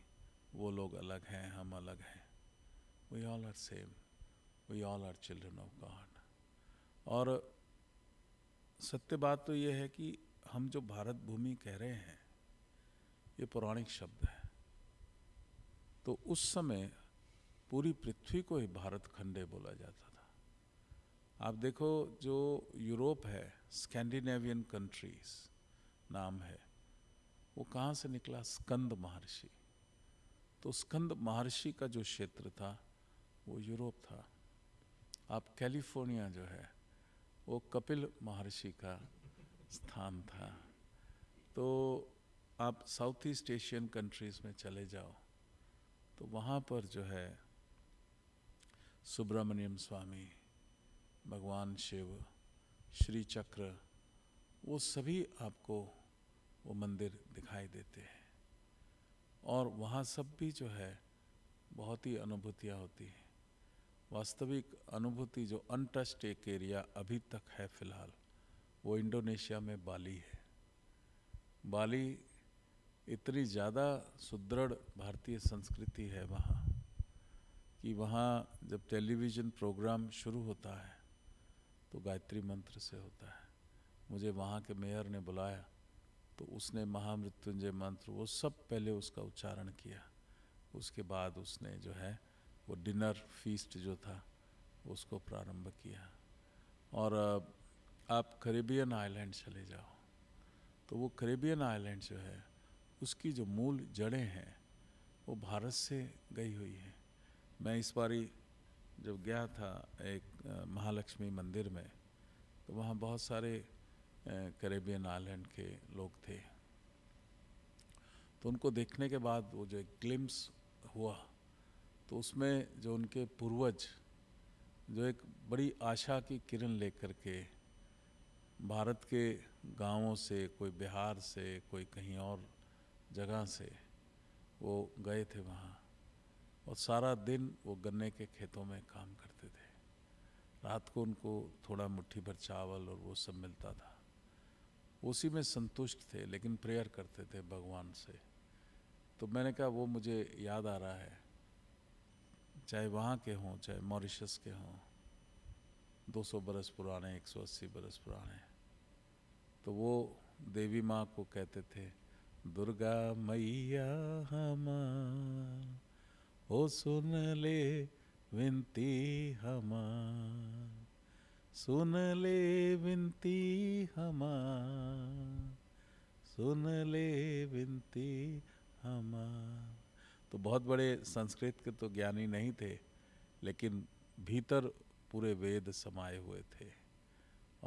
वो लोग अलग हैं हम अलग हैं we all are same we all are children of God और सत्य बात तो ये है कि हम जो भारत भूमि कह रहे हैं ये पौराणिक शब्द है तो उस समय पूरी पृथ्वी को ही भारत खंडे बोला जाता था आप देखो जो यूरोप है स्कैंडिनेवियन कंट्रीज नाम है वो कहाँ से निकला स्कंद महर्षि तो स्कंद महर्षि का जो क्षेत्र था वो यूरोप था आप कैलिफोर्निया जो है वो कपिल महर्षि का स्थान था तो आप साउथ ईस्ट एशियन कंट्रीज़ में चले जाओ तो वहाँ पर जो है सुब्रमण्यम स्वामी भगवान शिव श्री चक्र वो सभी आपको वो मंदिर दिखाई देते हैं और वहाँ सब भी जो है बहुत ही अनुभूतियाँ होती हैं वास्तविक अनुभूति जो अनटस्ट एक एरिया अभी तक है फिलहाल वो इंडोनेशिया में बाली है बाली इतनी ज़्यादा सुदृढ़ भारतीय संस्कृति है वहाँ कि वहाँ जब टेलीविज़न प्रोग्राम शुरू होता है तो गायत्री मंत्र से होता है मुझे वहाँ के मेयर ने बुलाया तो उसने महामृत्युंजय मंत्र वो सब पहले उसका उच्चारण किया उसके बाद उसने जो है वो डिनर फीस्ट जो था उसको प्रारंभ किया और आप करेबियन आइलैंड चले जाओ तो वो करेबियन आइलैंड जो है उसकी जो मूल जड़ें हैं वो भारत से गई हुई हैं मैं इस बारी जब गया था एक महालक्ष्मी मंदिर में तो वहाँ बहुत सारे करेबियन आइलैंड के लोग थे तो उनको देखने के बाद वो जो एक ग्लिम्स हुआ तो उसमें जो उनके पूर्वज जो एक बड़ी आशा की किरण लेकर के भारत के गांवों से कोई बिहार से कोई कहीं और जगह से वो गए थे वहाँ और सारा दिन वो गन्ने के खेतों में काम करते थे रात को उनको थोड़ा मुट्ठी भर चावल और वो सब मिलता था उसी में संतुष्ट थे लेकिन प्रेयर करते थे भगवान से तो मैंने कहा वो मुझे याद आ रहा है चाहे वहाँ के हों चाहे मॉरिशस के हों 200 बरस पुराने 180 बरस पुराने तो वो देवी माँ को कहते थे दुर्गा मैया हम ओ सुन ले विनती हमार सुन ले विनती हमार सुन ले विनती हम तो बहुत बड़े संस्कृत के तो ज्ञानी नहीं थे लेकिन भीतर पूरे वेद समाये हुए थे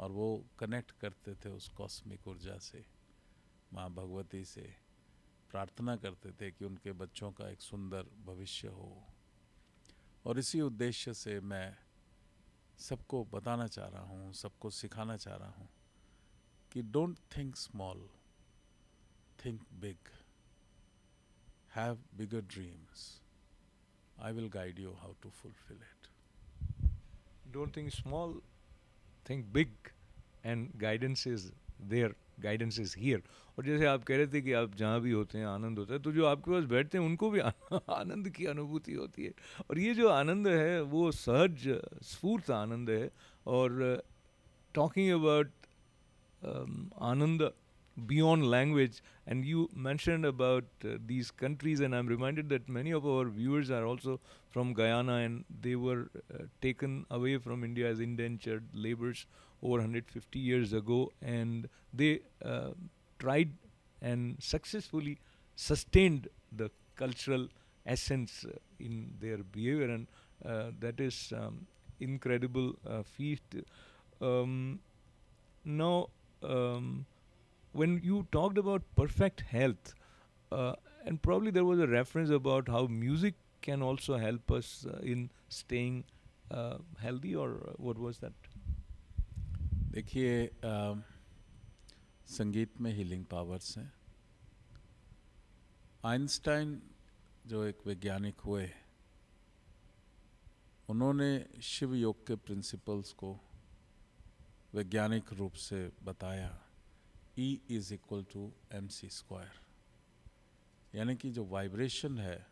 और वो कनेक्ट करते थे उस कॉस्मिक ऊर्जा से माँ भगवती से प्रार्थना करते थे कि उनके बच्चों का एक सुंदर भविष्य हो और इसी उद्देश्य से मैं सबको बताना चाह रहा हूँ सबको सिखाना चाह रहा हूँ कि don't think small think big have bigger dreams I will guide you how to fulfil it don't think small think big and guidance is there guidance is here और जैसे आप कह रहे थे कि आप जहाँ भी होते हैं आनंद होता है तो जो आपके पास बैठते हैं उनको भी आनंद की अनुभूति होती है और ये जो आनंद है वो सहज स्फूर्त आनंद है और टॉकिंग अबाउट um, आनंद beyond language and you mention about these countries and I am reminded that many of our viewers are also from Guyana and they were taken away from India as indenture labours over 150 years ago, and they uh, tried and successfully sustained the cultural essence uh, in their behavior, and uh, that is um, incredible uh, feat. Um, now, um, when you talked about perfect health, uh, and probably there was a reference about how music can also help us uh, in staying healthy, or what was that? देखिए संगीत में healing powers हैं Einstein जो एक वैज्ञानिक हुए उन्होंने शिव योग के प्रिंसिपल्स को वैज्ञानिक रूप से बताया E is equal to M C square यानी कि जो वाइब्रेशन है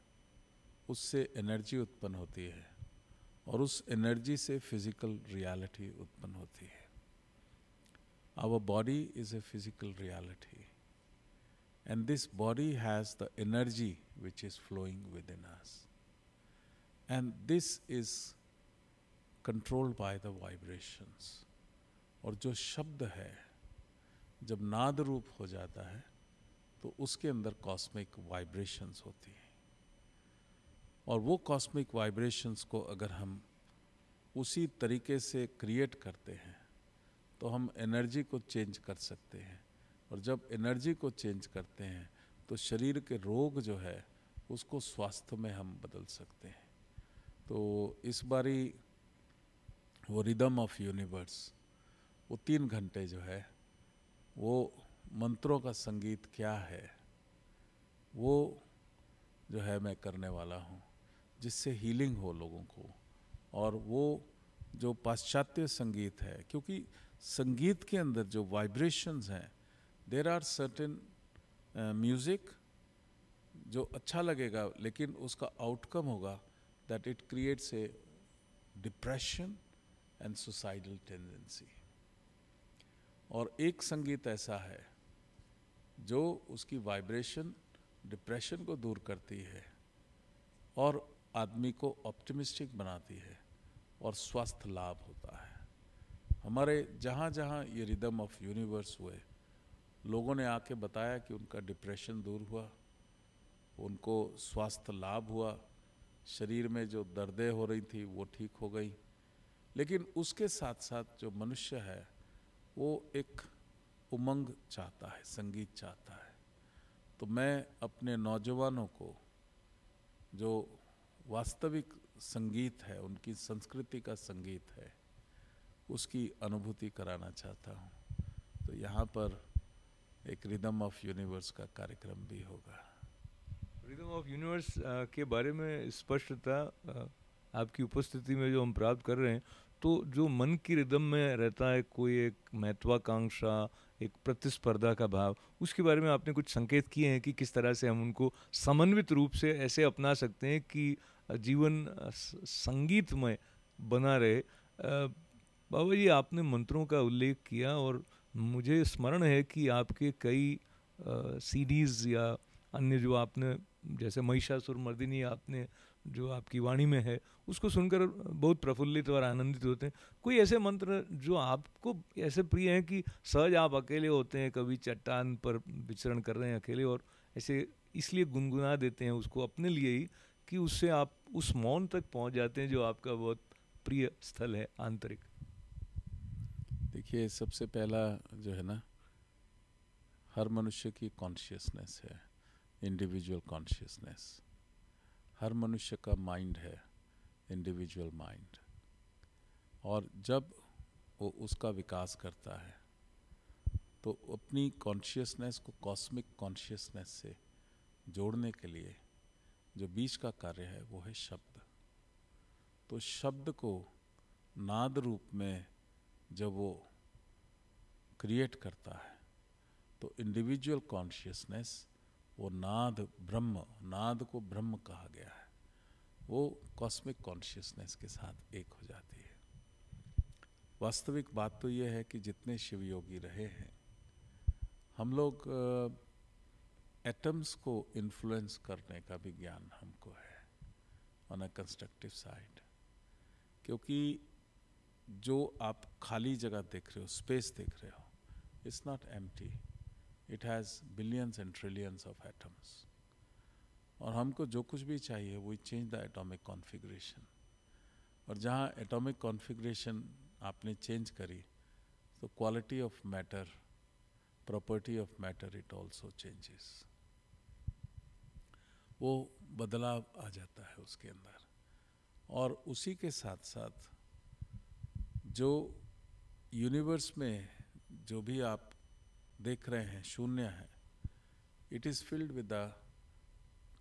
उससे एनर्जी उत्पन्न होती है और उस एनर्जी से फिज़िकल रियलिटी उत्पन्न होती है Our body is a physical reality. And this body has the energy which is flowing within us. And this is controlled by the vibrations. और जो शब्द है जब नाद रूप हो जाता है तो उसके अंदर कॉस्मिक वाइब्रेशंस होती हैं और वो कॉस्मिक वाइब्रेशंस को अगर हम उसी तरीके से क्रिएट करते हैं तो हम एनर्जी को चेंज कर सकते हैं और जब एनर्जी को चेंज करते हैं तो शरीर के रोग जो है उसको स्वास्थ्य में हम बदल सकते हैं तो इस बारी वो रिदम ऑफ यूनिवर्स वो तीन घंटे जो है वो मंत्रों का संगीत क्या है वो जो है मैं करने वाला हूँ जिससे हीलिंग हो लोगों को और वो जो पाश्चात्य संगीत है क्योंकि संगीत के अंदर जो वाइब्रेशंस हैं देर आर सर्टेन म्यूज़िक जो अच्छा लगेगा लेकिन उसका आउटकम होगा that it creates a depression and suicidal tendency और एक संगीत ऐसा है जो उसकी वाइब्रेशन डिप्रेशन को दूर करती है और आदमी को ऑप्टिमिस्टिक बनाती है और स्वास्थ्य लाभ होता है हमारे जहाँ जहाँ ये रिदम ऑफ यूनिवर्स हुए लोगों ने आके बताया कि उनका डिप्रेशन दूर हुआ उनको स्वास्थ्य लाभ हुआ शरीर में जो दर्दें हो रही थी वो ठीक हो गई लेकिन उसके साथ साथ जो मनुष्य है वो एक उमंग चाहता है संगीत चाहता है तो मैं अपने नौजवानों को जो वास्तविक संगीत है उनकी संस्कृति का संगीत है उसकी अनुभूति कराना चाहता हूँ तो यहाँ पर एक रिदम ऑफ यूनिवर्स का कार्यक्रम भी होगा रिदम ऑफ यूनिवर्स के बारे में स्पष्टता आपकी उपस्थिति में जो हम प्राप्त कर रहे हैं तो जो मन की रिदम में रहता है कोई एक महत्वाकांक्षा एक प्रतिस्पर्धा का भाव उसके बारे में आपने कुछ संकेत किए हैं कि किस तरह से हम उनको समन्वित रूप से ऐसे अपना सकते हैं कि जीवन संगीतमय बना रहे बाबा जी आपने मंत्रों का उल्लेख किया और मुझे स्मरण है कि आपके कई सीडीज़ या अन्य जो आपने जैसे महिषासुर मर्दिनी आपने जो आपकी वाणी में है उसको सुनकर बहुत प्रफुल्लित और आनंदित होते हैं कोई ऐसे मंत्र जो आपको ऐसे प्रिय हैं कि सहज आप अकेले होते हैं कभी चट्टान पर विचरण कर रहे हैं अकेले और ऐसे इसलिए गुनगुना देते हैं उसको अपने लिए ही कि उससे आप उस मौन तक पहुंच जाते हैं जो आपका बहुत प्रिय स्थल है आंतरिक देखिए सबसे पहला जो है ना हर मनुष्य की कॉन्शियसनेस है इंडिविजुअल कॉन्शियसनेस हर मनुष्य का माइंड है इंडिविजुअल माइंड और जब वो उसका विकास करता है तो अपनी कॉन्शियसनेस को कॉस्मिक कॉन्शियसनेस से जोड़ने के लिए जो बीच का कार्य है वो है शब्द तो शब्द को नाद रूप में जब वो क्रिएट करता है तो इंडिविजुअल कॉन्शियसनेस वो नाद ब्रह्म नाद को ब्रह्म कहा गया है वो कॉस्मिक कॉन्शियसनेस के साथ एक हो जाती है वास्तविक बात तो यह है कि जितने शिव योगी रहे हैं हम लोग एटम्स को इन्फ्लुएंस करने का भी ज्ञान हमको है ऑन अ कंस्ट्रक्टिव साइड क्योंकि जो आप खाली जगह देख रहे हो स्पेस देख रहे हो is not empty. It has billions and trillions of atoms. और हमको जो कुछ भी चाहिए we change the atomic configuration और जहाँ एटॉमिक कॉन्फ़िगरेशन आपने चेंज करी तो quality of matter property of matter it also changes वो बदलाव आ जाता है उसके अंदर और उसी के साथ साथ जो यूनिवर्स में जो भी आप देख रहे हैं शून्य है it is filled with the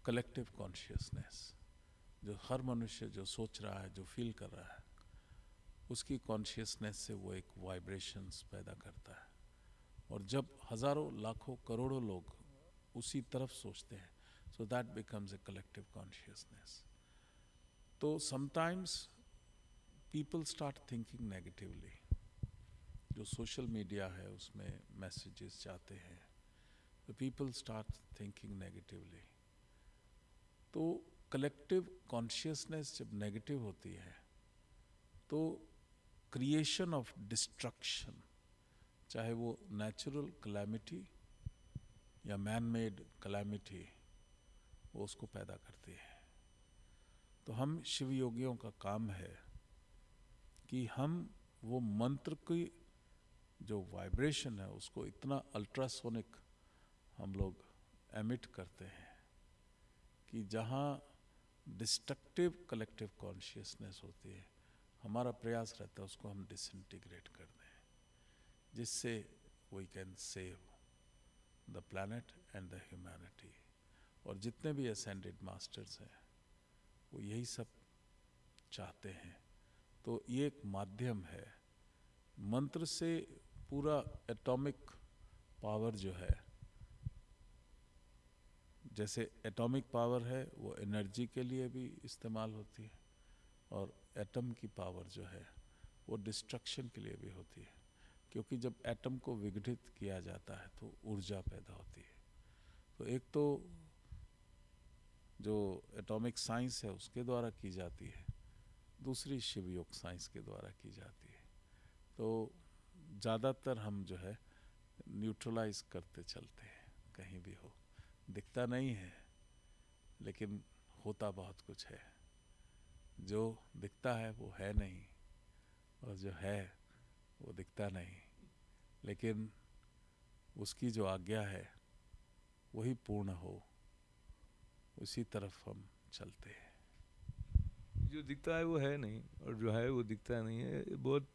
collective consciousness जो हर मनुष्य जो सोच रहा है जो फील कर रहा है उसकी कॉन्शियसनेस से वो एक वाइब्रेशंस पैदा करता है और जब हजारों लाखों करोड़ों लोग उसी तरफ सोचते हैं so that becomes a collective consciousness तो sometimes people start thinking negatively जो सोशल मीडिया है उसमें मैसेजेस जाते हैं the people start thinking negatively तो कलेक्टिव कॉन्शियसनेस जब नेगेटिव होती है तो क्रिएशन ऑफ डिस्ट्रक्शन चाहे वो नेचुरल कलेमिटी या मैन मेड कलेमिटी वो उसको पैदा करती है तो हम शिव योगियों का काम है कि हम वो मंत्र की जो वाइब्रेशन है उसको इतना अल्ट्रासोनिक हम लोग एमिट करते हैं कि जहाँ डिस्ट्रक्टिव कलेक्टिव कॉन्शियसनेस होती है हमारा प्रयास रहता है उसको हम डिसइंटीग्रेट कर दें जिससे we can save the planet and the humanity और जितने भी असेंडेड मास्टर्स हैं वो यही सब चाहते हैं तो ये एक माध्यम है मंत्र से पूरा एटॉमिक पावर जो है जैसे एटॉमिक पावर है वो एनर्जी के लिए भी इस्तेमाल होती है और एटम की पावर जो है वो डिस्ट्रक्शन के लिए भी होती है क्योंकि जब एटम को विघटित किया जाता है तो ऊर्जा पैदा होती है तो एक तो जो एटॉमिक साइंस है उसके द्वारा की जाती है दूसरी शिवयोग साइंस के द्वारा की जाती है तो ज़्यादातर हम जो है न्यूट्रलाइज करते चलते हैं कहीं भी हो दिखता नहीं है लेकिन होता बहुत कुछ है जो दिखता है वो है नहीं और जो है वो दिखता नहीं लेकिन उसकी जो आज्ञा है वही पूर्ण हो उसी तरफ हम चलते हैं जो दिखता है वो है नहीं और जो है वो दिखता नहीं है बहुत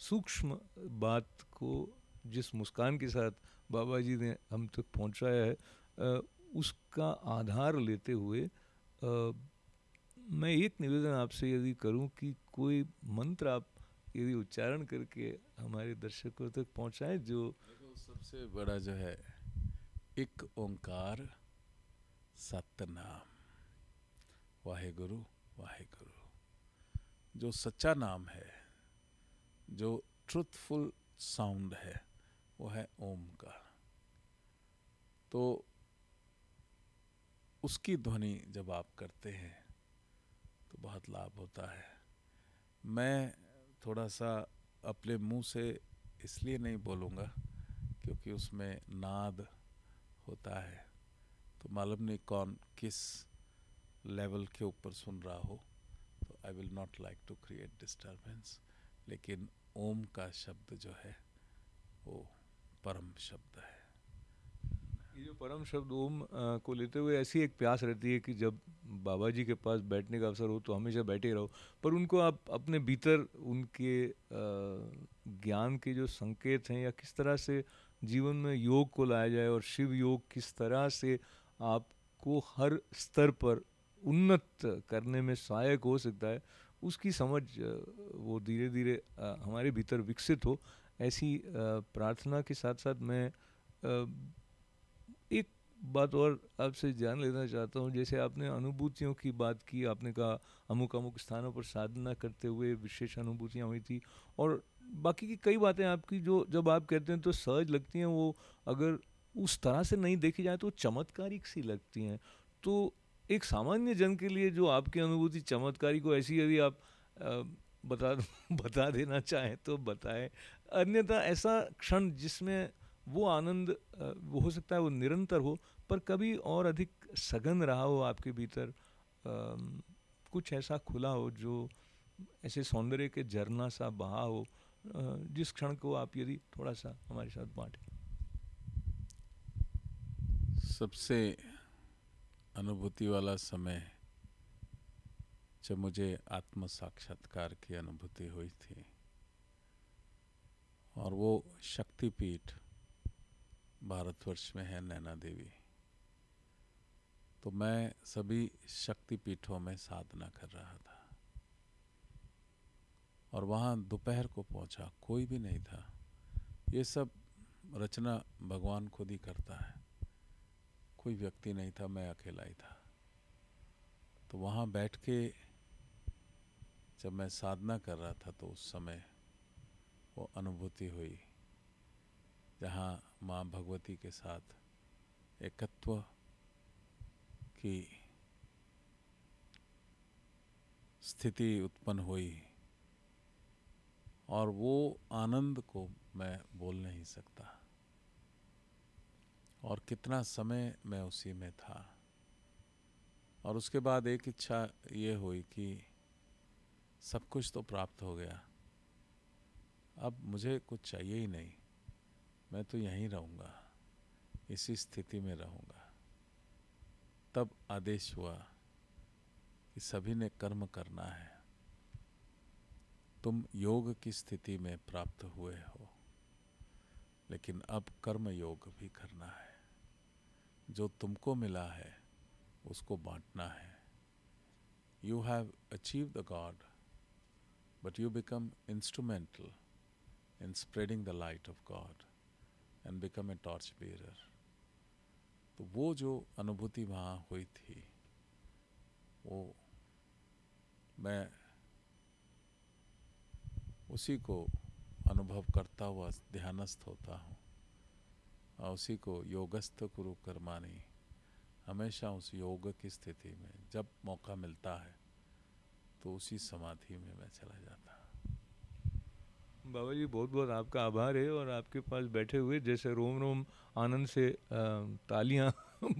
सूक्ष्म बात को जिस मुस्कान के साथ बाबा जी ने हम तक पहुंचाया है उसका आधार लेते हुए मैं एक निवेदन आपसे यदि करूं कि कोई मंत्र आप यदि उच्चारण करके हमारे दर्शकों तक पहुंचाएं जो सबसे बड़ा जो है एक ओंकार सतनाम वाहे गुरु वाहे गुरु जो सच्चा नाम है जो ट्रुथफुल साउंड है वो है ओम का तो उसकी ध्वनि जब आप करते हैं तो बहुत लाभ होता है मैं थोड़ा सा अपने मुंह से इसलिए नहीं बोलूँगा क्योंकि उसमें नाद होता है तो मालूम नहीं कौन किस लेवल के ऊपर सुन रहा हो तो I will not like to create disturbance लेकिन ओम का शब्द जो है वो परम शब्द है ये जो परम शब्द ओम को लेते हुए ऐसी एक प्यास रहती है कि जब बाबा जी के पास बैठने का अवसर हो तो हमेशा बैठे रहो पर उनको आप अपने भीतर उनके ज्ञान के जो संकेत हैं या किस तरह से जीवन में योग को लाया जाए और शिव योग किस तरह से आपको हर स्तर पर उन्नत करने में सहायक हो सकता है उसकी समझ वो धीरे धीरे हमारे भीतर विकसित हो ऐसी प्रार्थना के साथ साथ मैं एक बात और आपसे जान लेना चाहता हूँ जैसे आपने अनुभूतियों की बात की आपने कहा अमुक अमुक स्थानों पर साधना करते हुए विशेष अनुभूतियाँ हुई थी और बाकी की कई बातें आपकी जो जब आप कहते हैं तो सहज लगती हैं वो अगर उस तरह से नहीं देखी जाए तो चमत्कारिक सी लगती हैं तो एक सामान्य जन के लिए जो आपकी अनुभूति चमत्कारी को ऐसी यदि आप बता बता देना चाहें तो बताएं अन्यथा ऐसा क्षण जिसमें वो आनंद वो हो सकता है वो निरंतर हो पर कभी और अधिक सघन रहा हो आपके भीतर कुछ ऐसा खुला हो जो ऐसे सौंदर्य के झरना सा बहा हो जिस क्षण को आप यदि थोड़ा सा हमारे साथ बांटें सबसे अनुभूति वाला समय जब मुझे आत्म साक्षात्कार की अनुभूति हुई थी और वो शक्तिपीठ भारतवर्ष में है नैना देवी तो मैं सभी शक्तिपीठों में साधना कर रहा था और वहाँ दोपहर को पहुँचा कोई भी नहीं था ये सब रचना भगवान खुद ही करता है कोई व्यक्ति नहीं था मैं अकेला ही था तो वहाँ बैठ के जब मैं साधना कर रहा था तो उस समय वो अनुभूति हुई जहाँ माँ भगवती के साथ एकत्व की स्थिति उत्पन्न हुई और वो आनंद को मैं बोल नहीं सकता और कितना समय मैं उसी में था और उसके बाद एक इच्छा ये हुई कि सब कुछ तो प्राप्त हो गया अब मुझे कुछ चाहिए ही नहीं मैं तो यहीं रहूँगा इसी स्थिति में रहूँगा तब आदेश हुआ कि सभी ने कर्म करना है तुम योग की स्थिति में प्राप्त हुए हो लेकिन अब कर्म योग भी करना है जो तुमको मिला है उसको बांटना है you have achieve the God but you become instrumental in spreading the light of God and become a torch bearer तो वो जो अनुभूति वहाँ हुई थी वो मैं उसी को अनुभव करता हुआ ध्यानस्थ होता हूँ और उसी को योगस्थ कुरु कर्मानी हमेशा उस योग की स्थिति में जब मौका मिलता है तो उसी समाधि में मैं चला जाता बाबा जी बहुत बहुत आपका आभार है और आपके पास बैठे हुए जैसे रोम रोम आनंद से तालियां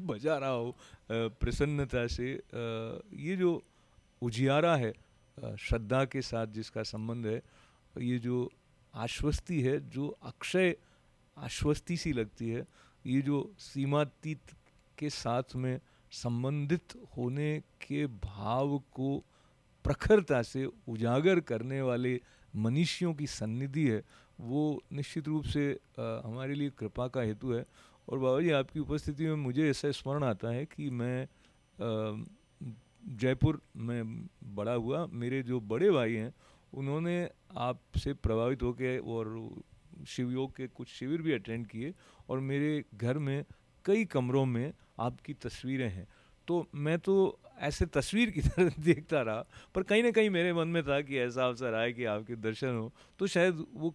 बजा रहा हो प्रसन्नता से ये जो उजियारा है श्रद्धा के साथ जिसका संबंध है ये जो आश्वस्ति है जो अक्षय आश्वस्ति सी लगती है ये जो सीमातीत के साथ में संबंधित होने के भाव को प्रखरता से उजागर करने वाले मनीषियों की सन्निधि है वो निश्चित रूप से आ, हमारे लिए कृपा का हेतु है और बाबा जी आपकी उपस्थिति में मुझे ऐसा स्मरण आता है कि मैं जयपुर में बड़ा हुआ मेरे जो बड़े भाई हैं उन्होंने आपसे प्रभावित होकर और शिव योग के कुछ शिविर भी अटेंड किए और मेरे घर में कई कमरों में आपकी तस्वीरें हैं तो मैं तो ऐसे तस्वीर की तरह देखता रहा पर कहीं ना कहीं मेरे मन में था कि ऐसा अवसर आए कि आपके दर्शन हो तो शायद वो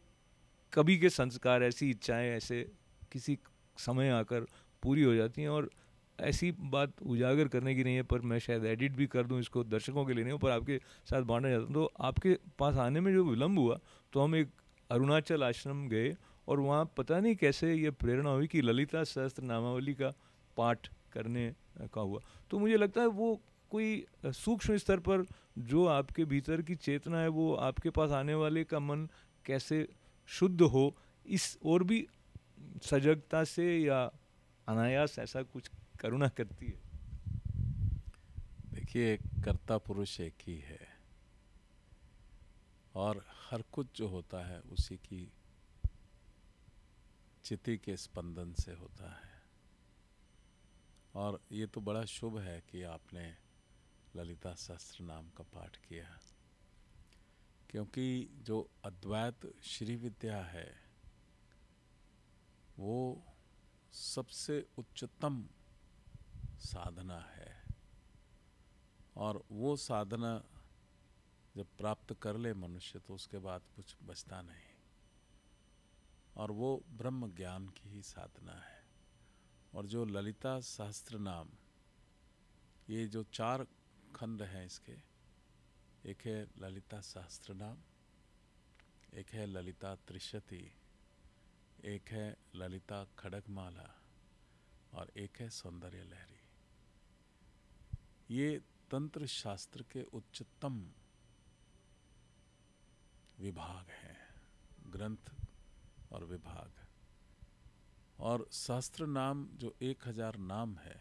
कभी के संस्कार ऐसी इच्छाएं ऐसे किसी समय आकर पूरी हो जाती हैं और ऐसी बात उजागर करने की नहीं है पर मैं शायद एडिट भी कर दूं इसको दर्शकों के लिए नहीं पर आपके साथ बांटना चाहता हूँ तो आपके पास आने में जो विलम्ब हुआ तो हम एक अरुणाचल आश्रम गए और वहाँ पता नहीं कैसे ये प्रेरणा हुई कि ललिता सहस्त्र नामावली का पाठ करने का हुआ तो मुझे लगता है वो कोई सूक्ष्म स्तर पर जो आपके भीतर की चेतना है वो आपके पास आने वाले का मन कैसे शुद्ध हो इस और भी सजगता से या अनायास ऐसा कुछ करुणा करती है देखिए कर्ता पुरुष एक ही है और हर कुछ जो होता है उसी की चिति के स्पंदन से होता है और ये तो बड़ा शुभ है कि आपने ललिता शास्त्र नाम का पाठ किया क्योंकि जो अद्वैत श्री विद्या है वो सबसे उच्चतम साधना है और वो साधना जब प्राप्त कर ले मनुष्य तो उसके बाद कुछ बचता नहीं और वो ब्रह्म ज्ञान की ही साधना है और जो ललिता सहस्त्र नाम ये जो चार खंड हैं इसके एक है ललिता सहस्त्र नाम एक है ललिता त्रिशती एक है ललिता खड़गमाला और एक है सौंदर्य लहरी ये तंत्र शास्त्र के उच्चतम विभाग हैं ग्रंथ और विभाग और शास्त्र नाम जो एक हजार नाम है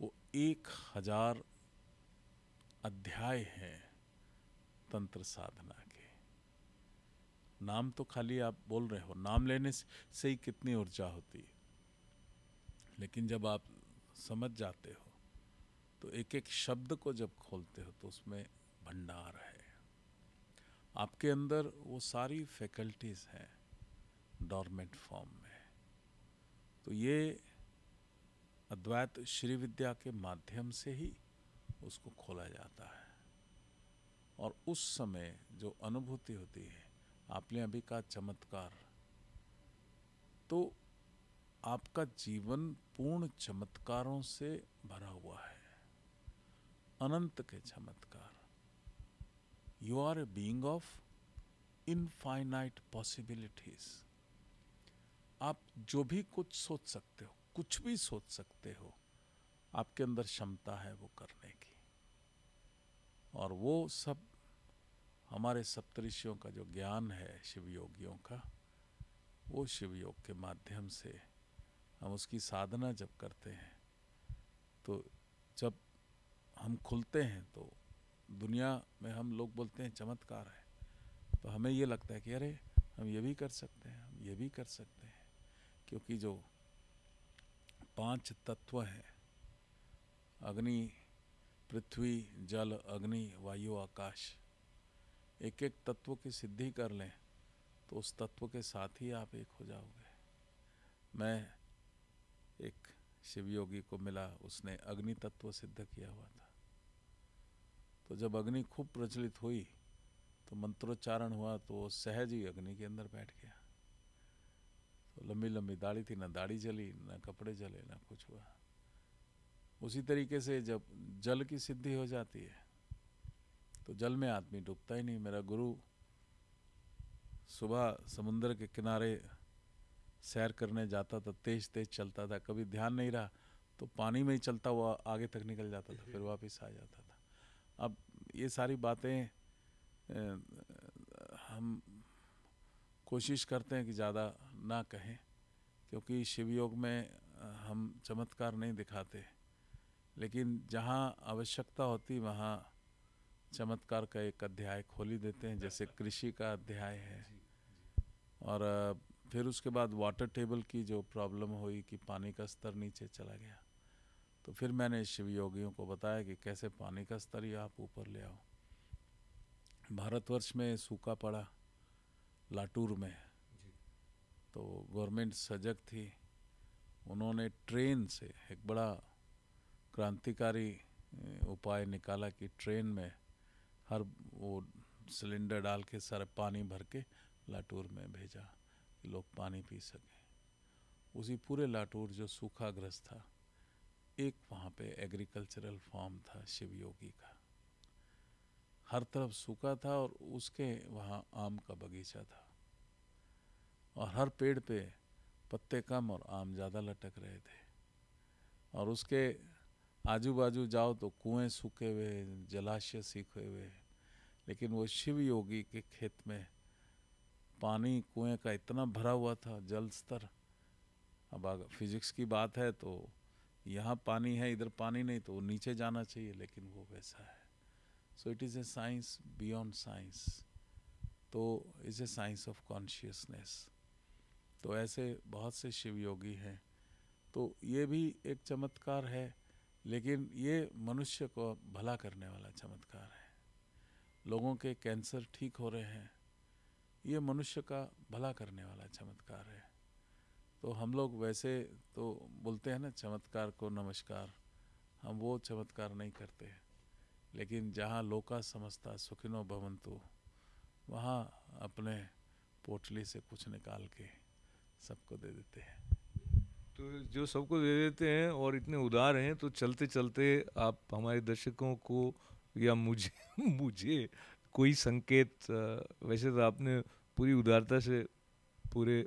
वो एक हजार अध्याय हैं तंत्र साधना के नाम तो खाली आप बोल रहे हो नाम लेने से ही कितनी ऊर्जा होती है लेकिन जब आप समझ जाते हो तो एक एक शब्द को जब खोलते हो तो उसमें भंडार है आपके अंदर वो सारी फैकल्टीज़ हैं डॉर्मेंट फॉर्म में तो ये अद्वैत श्री विद्या के माध्यम से ही उसको खोला जाता है और उस समय जो अनुभूति होती है आपने अभी का चमत्कार तो आपका जीवन पूर्ण चमत्कारों से भरा हुआ है अनंत के चमत्कार You are a being of infinite possibilities आप जो भी कुछ सोच सकते हो कुछ भी सोच सकते हो आपके अंदर क्षमता है वो करने की और वो सब हमारे सप्तऋषियों का जो ज्ञान है शिव योगियों का वो शिव योग के माध्यम से हम उसकी साधना जब करते हैं तो जब हम खुलते हैं तो दुनिया में हम लोग बोलते हैं चमत्कार है तो हमें ये लगता है कि अरे हम ये भी कर सकते हैं हम ये भी कर सकते हैं क्योंकि जो पांच तत्व हैं अग्नि पृथ्वी जल अग्नि वायु आकाश एक एक तत्व की सिद्धि कर लें तो उस तत्व के साथ ही आप एक हो जाओगे मैं एक शिव योगी को मिला उसने अग्नि तत्व सिद्ध किया हुआ था तो जब अग्नि खूब प्रचलित हुई तो मंत्रोच्चारण हुआ तो वो सहज ही अग्नि के अंदर बैठ गया तो लंबी लंबी दाढ़ी थी ना दाढ़ी जली ना कपड़े जले ना कुछ हुआ उसी तरीके से जब जल की सिद्धि हो जाती है तो जल में आदमी डूबता ही नहीं मेरा गुरु सुबह समुद्र के किनारे सैर करने जाता था तेज तेज चलता था कभी ध्यान नहीं रहा तो पानी में ही चलता हुआ आगे तक निकल जाता था फिर वापस आ जाता अब ये सारी बातें हम कोशिश करते हैं कि ज़्यादा ना कहें क्योंकि शिव योग में हम चमत्कार नहीं दिखाते लेकिन जहाँ आवश्यकता होती वहाँ चमत्कार का एक अध्याय खोली देते हैं जैसे कृषि का अध्याय है और फिर उसके बाद वाटर टेबल की जो प्रॉब्लम हुई कि पानी का स्तर नीचे चला गया तो फिर मैंने शिव योगियों को बताया कि कैसे पानी का स्तर ही आप ऊपर ले आओ भारतवर्ष में सूखा पड़ा लाटूर में तो गवर्नमेंट सजग थी उन्होंने ट्रेन से एक बड़ा क्रांतिकारी उपाय निकाला कि ट्रेन में हर वो सिलेंडर डाल के सारे पानी भर के लाटूर में भेजा कि लोग पानी पी सकें उसी पूरे लाटूर जो सूखाग्रस्त था एक वहाँ पे एग्रीकल्चरल फार्म था शिव योगी का हर तरफ सूखा था और उसके वहाँ आम का बगीचा था और हर पेड़ पे पत्ते कम और आम ज़्यादा लटक रहे थे और उसके आजू बाजू जाओ तो कुएं सूखे हुए जलाशय सीखे हुए लेकिन वो शिव योगी के खेत में पानी कुएं का इतना भरा हुआ था जल स्तर अब अगर फिजिक्स की बात है तो यहाँ पानी है इधर पानी नहीं तो वो नीचे जाना चाहिए लेकिन वो वैसा है so it is a science beyond science तो is a science of consciousness तो ऐसे बहुत से शिव योगी हैं तो ये भी एक चमत्कार है लेकिन ये मनुष्य को भला करने वाला चमत्कार है लोगों के कैंसर ठीक हो रहे हैं ये मनुष्य का भला करने वाला चमत्कार है तो हम लोग वैसे तो बोलते हैं ना चमत्कार को नमस्कार हम वो चमत्कार नहीं करते लेकिन जहाँ लोका समझता सुखिनो भवंतु वहाँ अपने पोटली से कुछ निकाल के सबको दे देते हैं तो जो सबको दे देते हैं और इतने उदार हैं तो चलते चलते आप हमारे दर्शकों को या मुझे मुझे कोई संकेत वैसे तो आपने पूरी उदारता से पूरे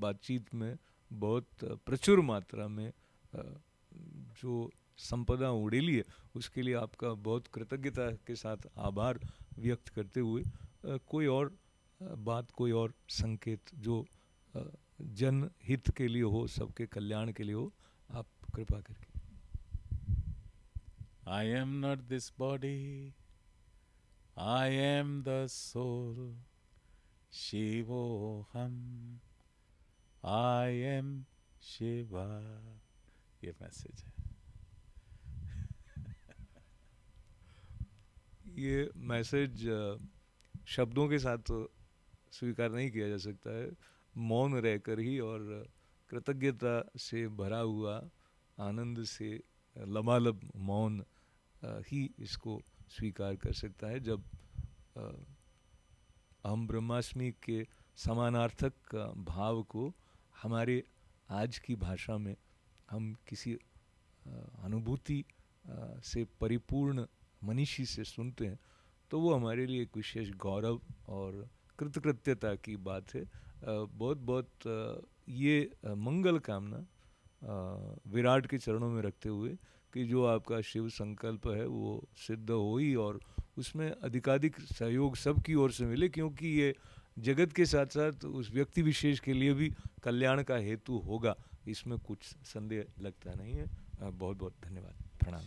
बातचीत में बहुत प्रचुर मात्रा में जो संपदा उड़ेली है उसके लिए आपका बहुत कृतज्ञता के साथ आभार व्यक्त करते हुए कोई और बात कोई और संकेत जो जनहित के लिए हो सबके कल्याण के लिए हो आप कृपा करके I am not this body I am the शिवो हम आई एम शिवा ये मैसेज है ये मैसेज शब्दों के साथ तो स्वीकार नहीं किया जा सकता है मौन रहकर ही और uh, कृतज्ञता से भरा हुआ आनंद से लबालब मौन uh, ही इसको स्वीकार कर सकता है जब uh, हम ब्रह्माष्टमी के समानार्थक भाव को हमारे आज की भाषा में हम किसी अनुभूति से परिपूर्ण मनीषी से सुनते हैं तो वो हमारे लिए एक विशेष गौरव और कृतकृत्यता की बात है बहुत बहुत ये मंगल कामना विराट के चरणों में रखते हुए कि जो आपका शिव संकल्प है वो सिद्ध हो ही और उसमें अधिकाधिक सहयोग सबकी ओर से मिले क्योंकि ये जगत के साथ साथ उस व्यक्ति विशेष के लिए भी कल्याण का हेतु होगा इसमें कुछ संदेह लगता नहीं है बहुत बहुत धन्यवाद प्रणाम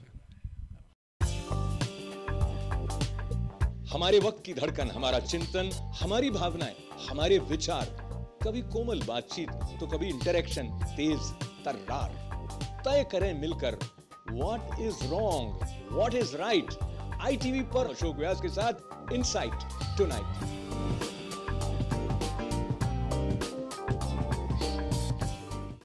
हमारे वक्त की धड़कन हमारा चिंतन हमारी भावनाएं हमारे विचार कभी कोमल बातचीत तो कभी इंटरेक्शन तेज तर्रार तय करें मिलकर what is wrong what is right ITV पर अशोक व्यास के साथ इनसाइट टुनाइट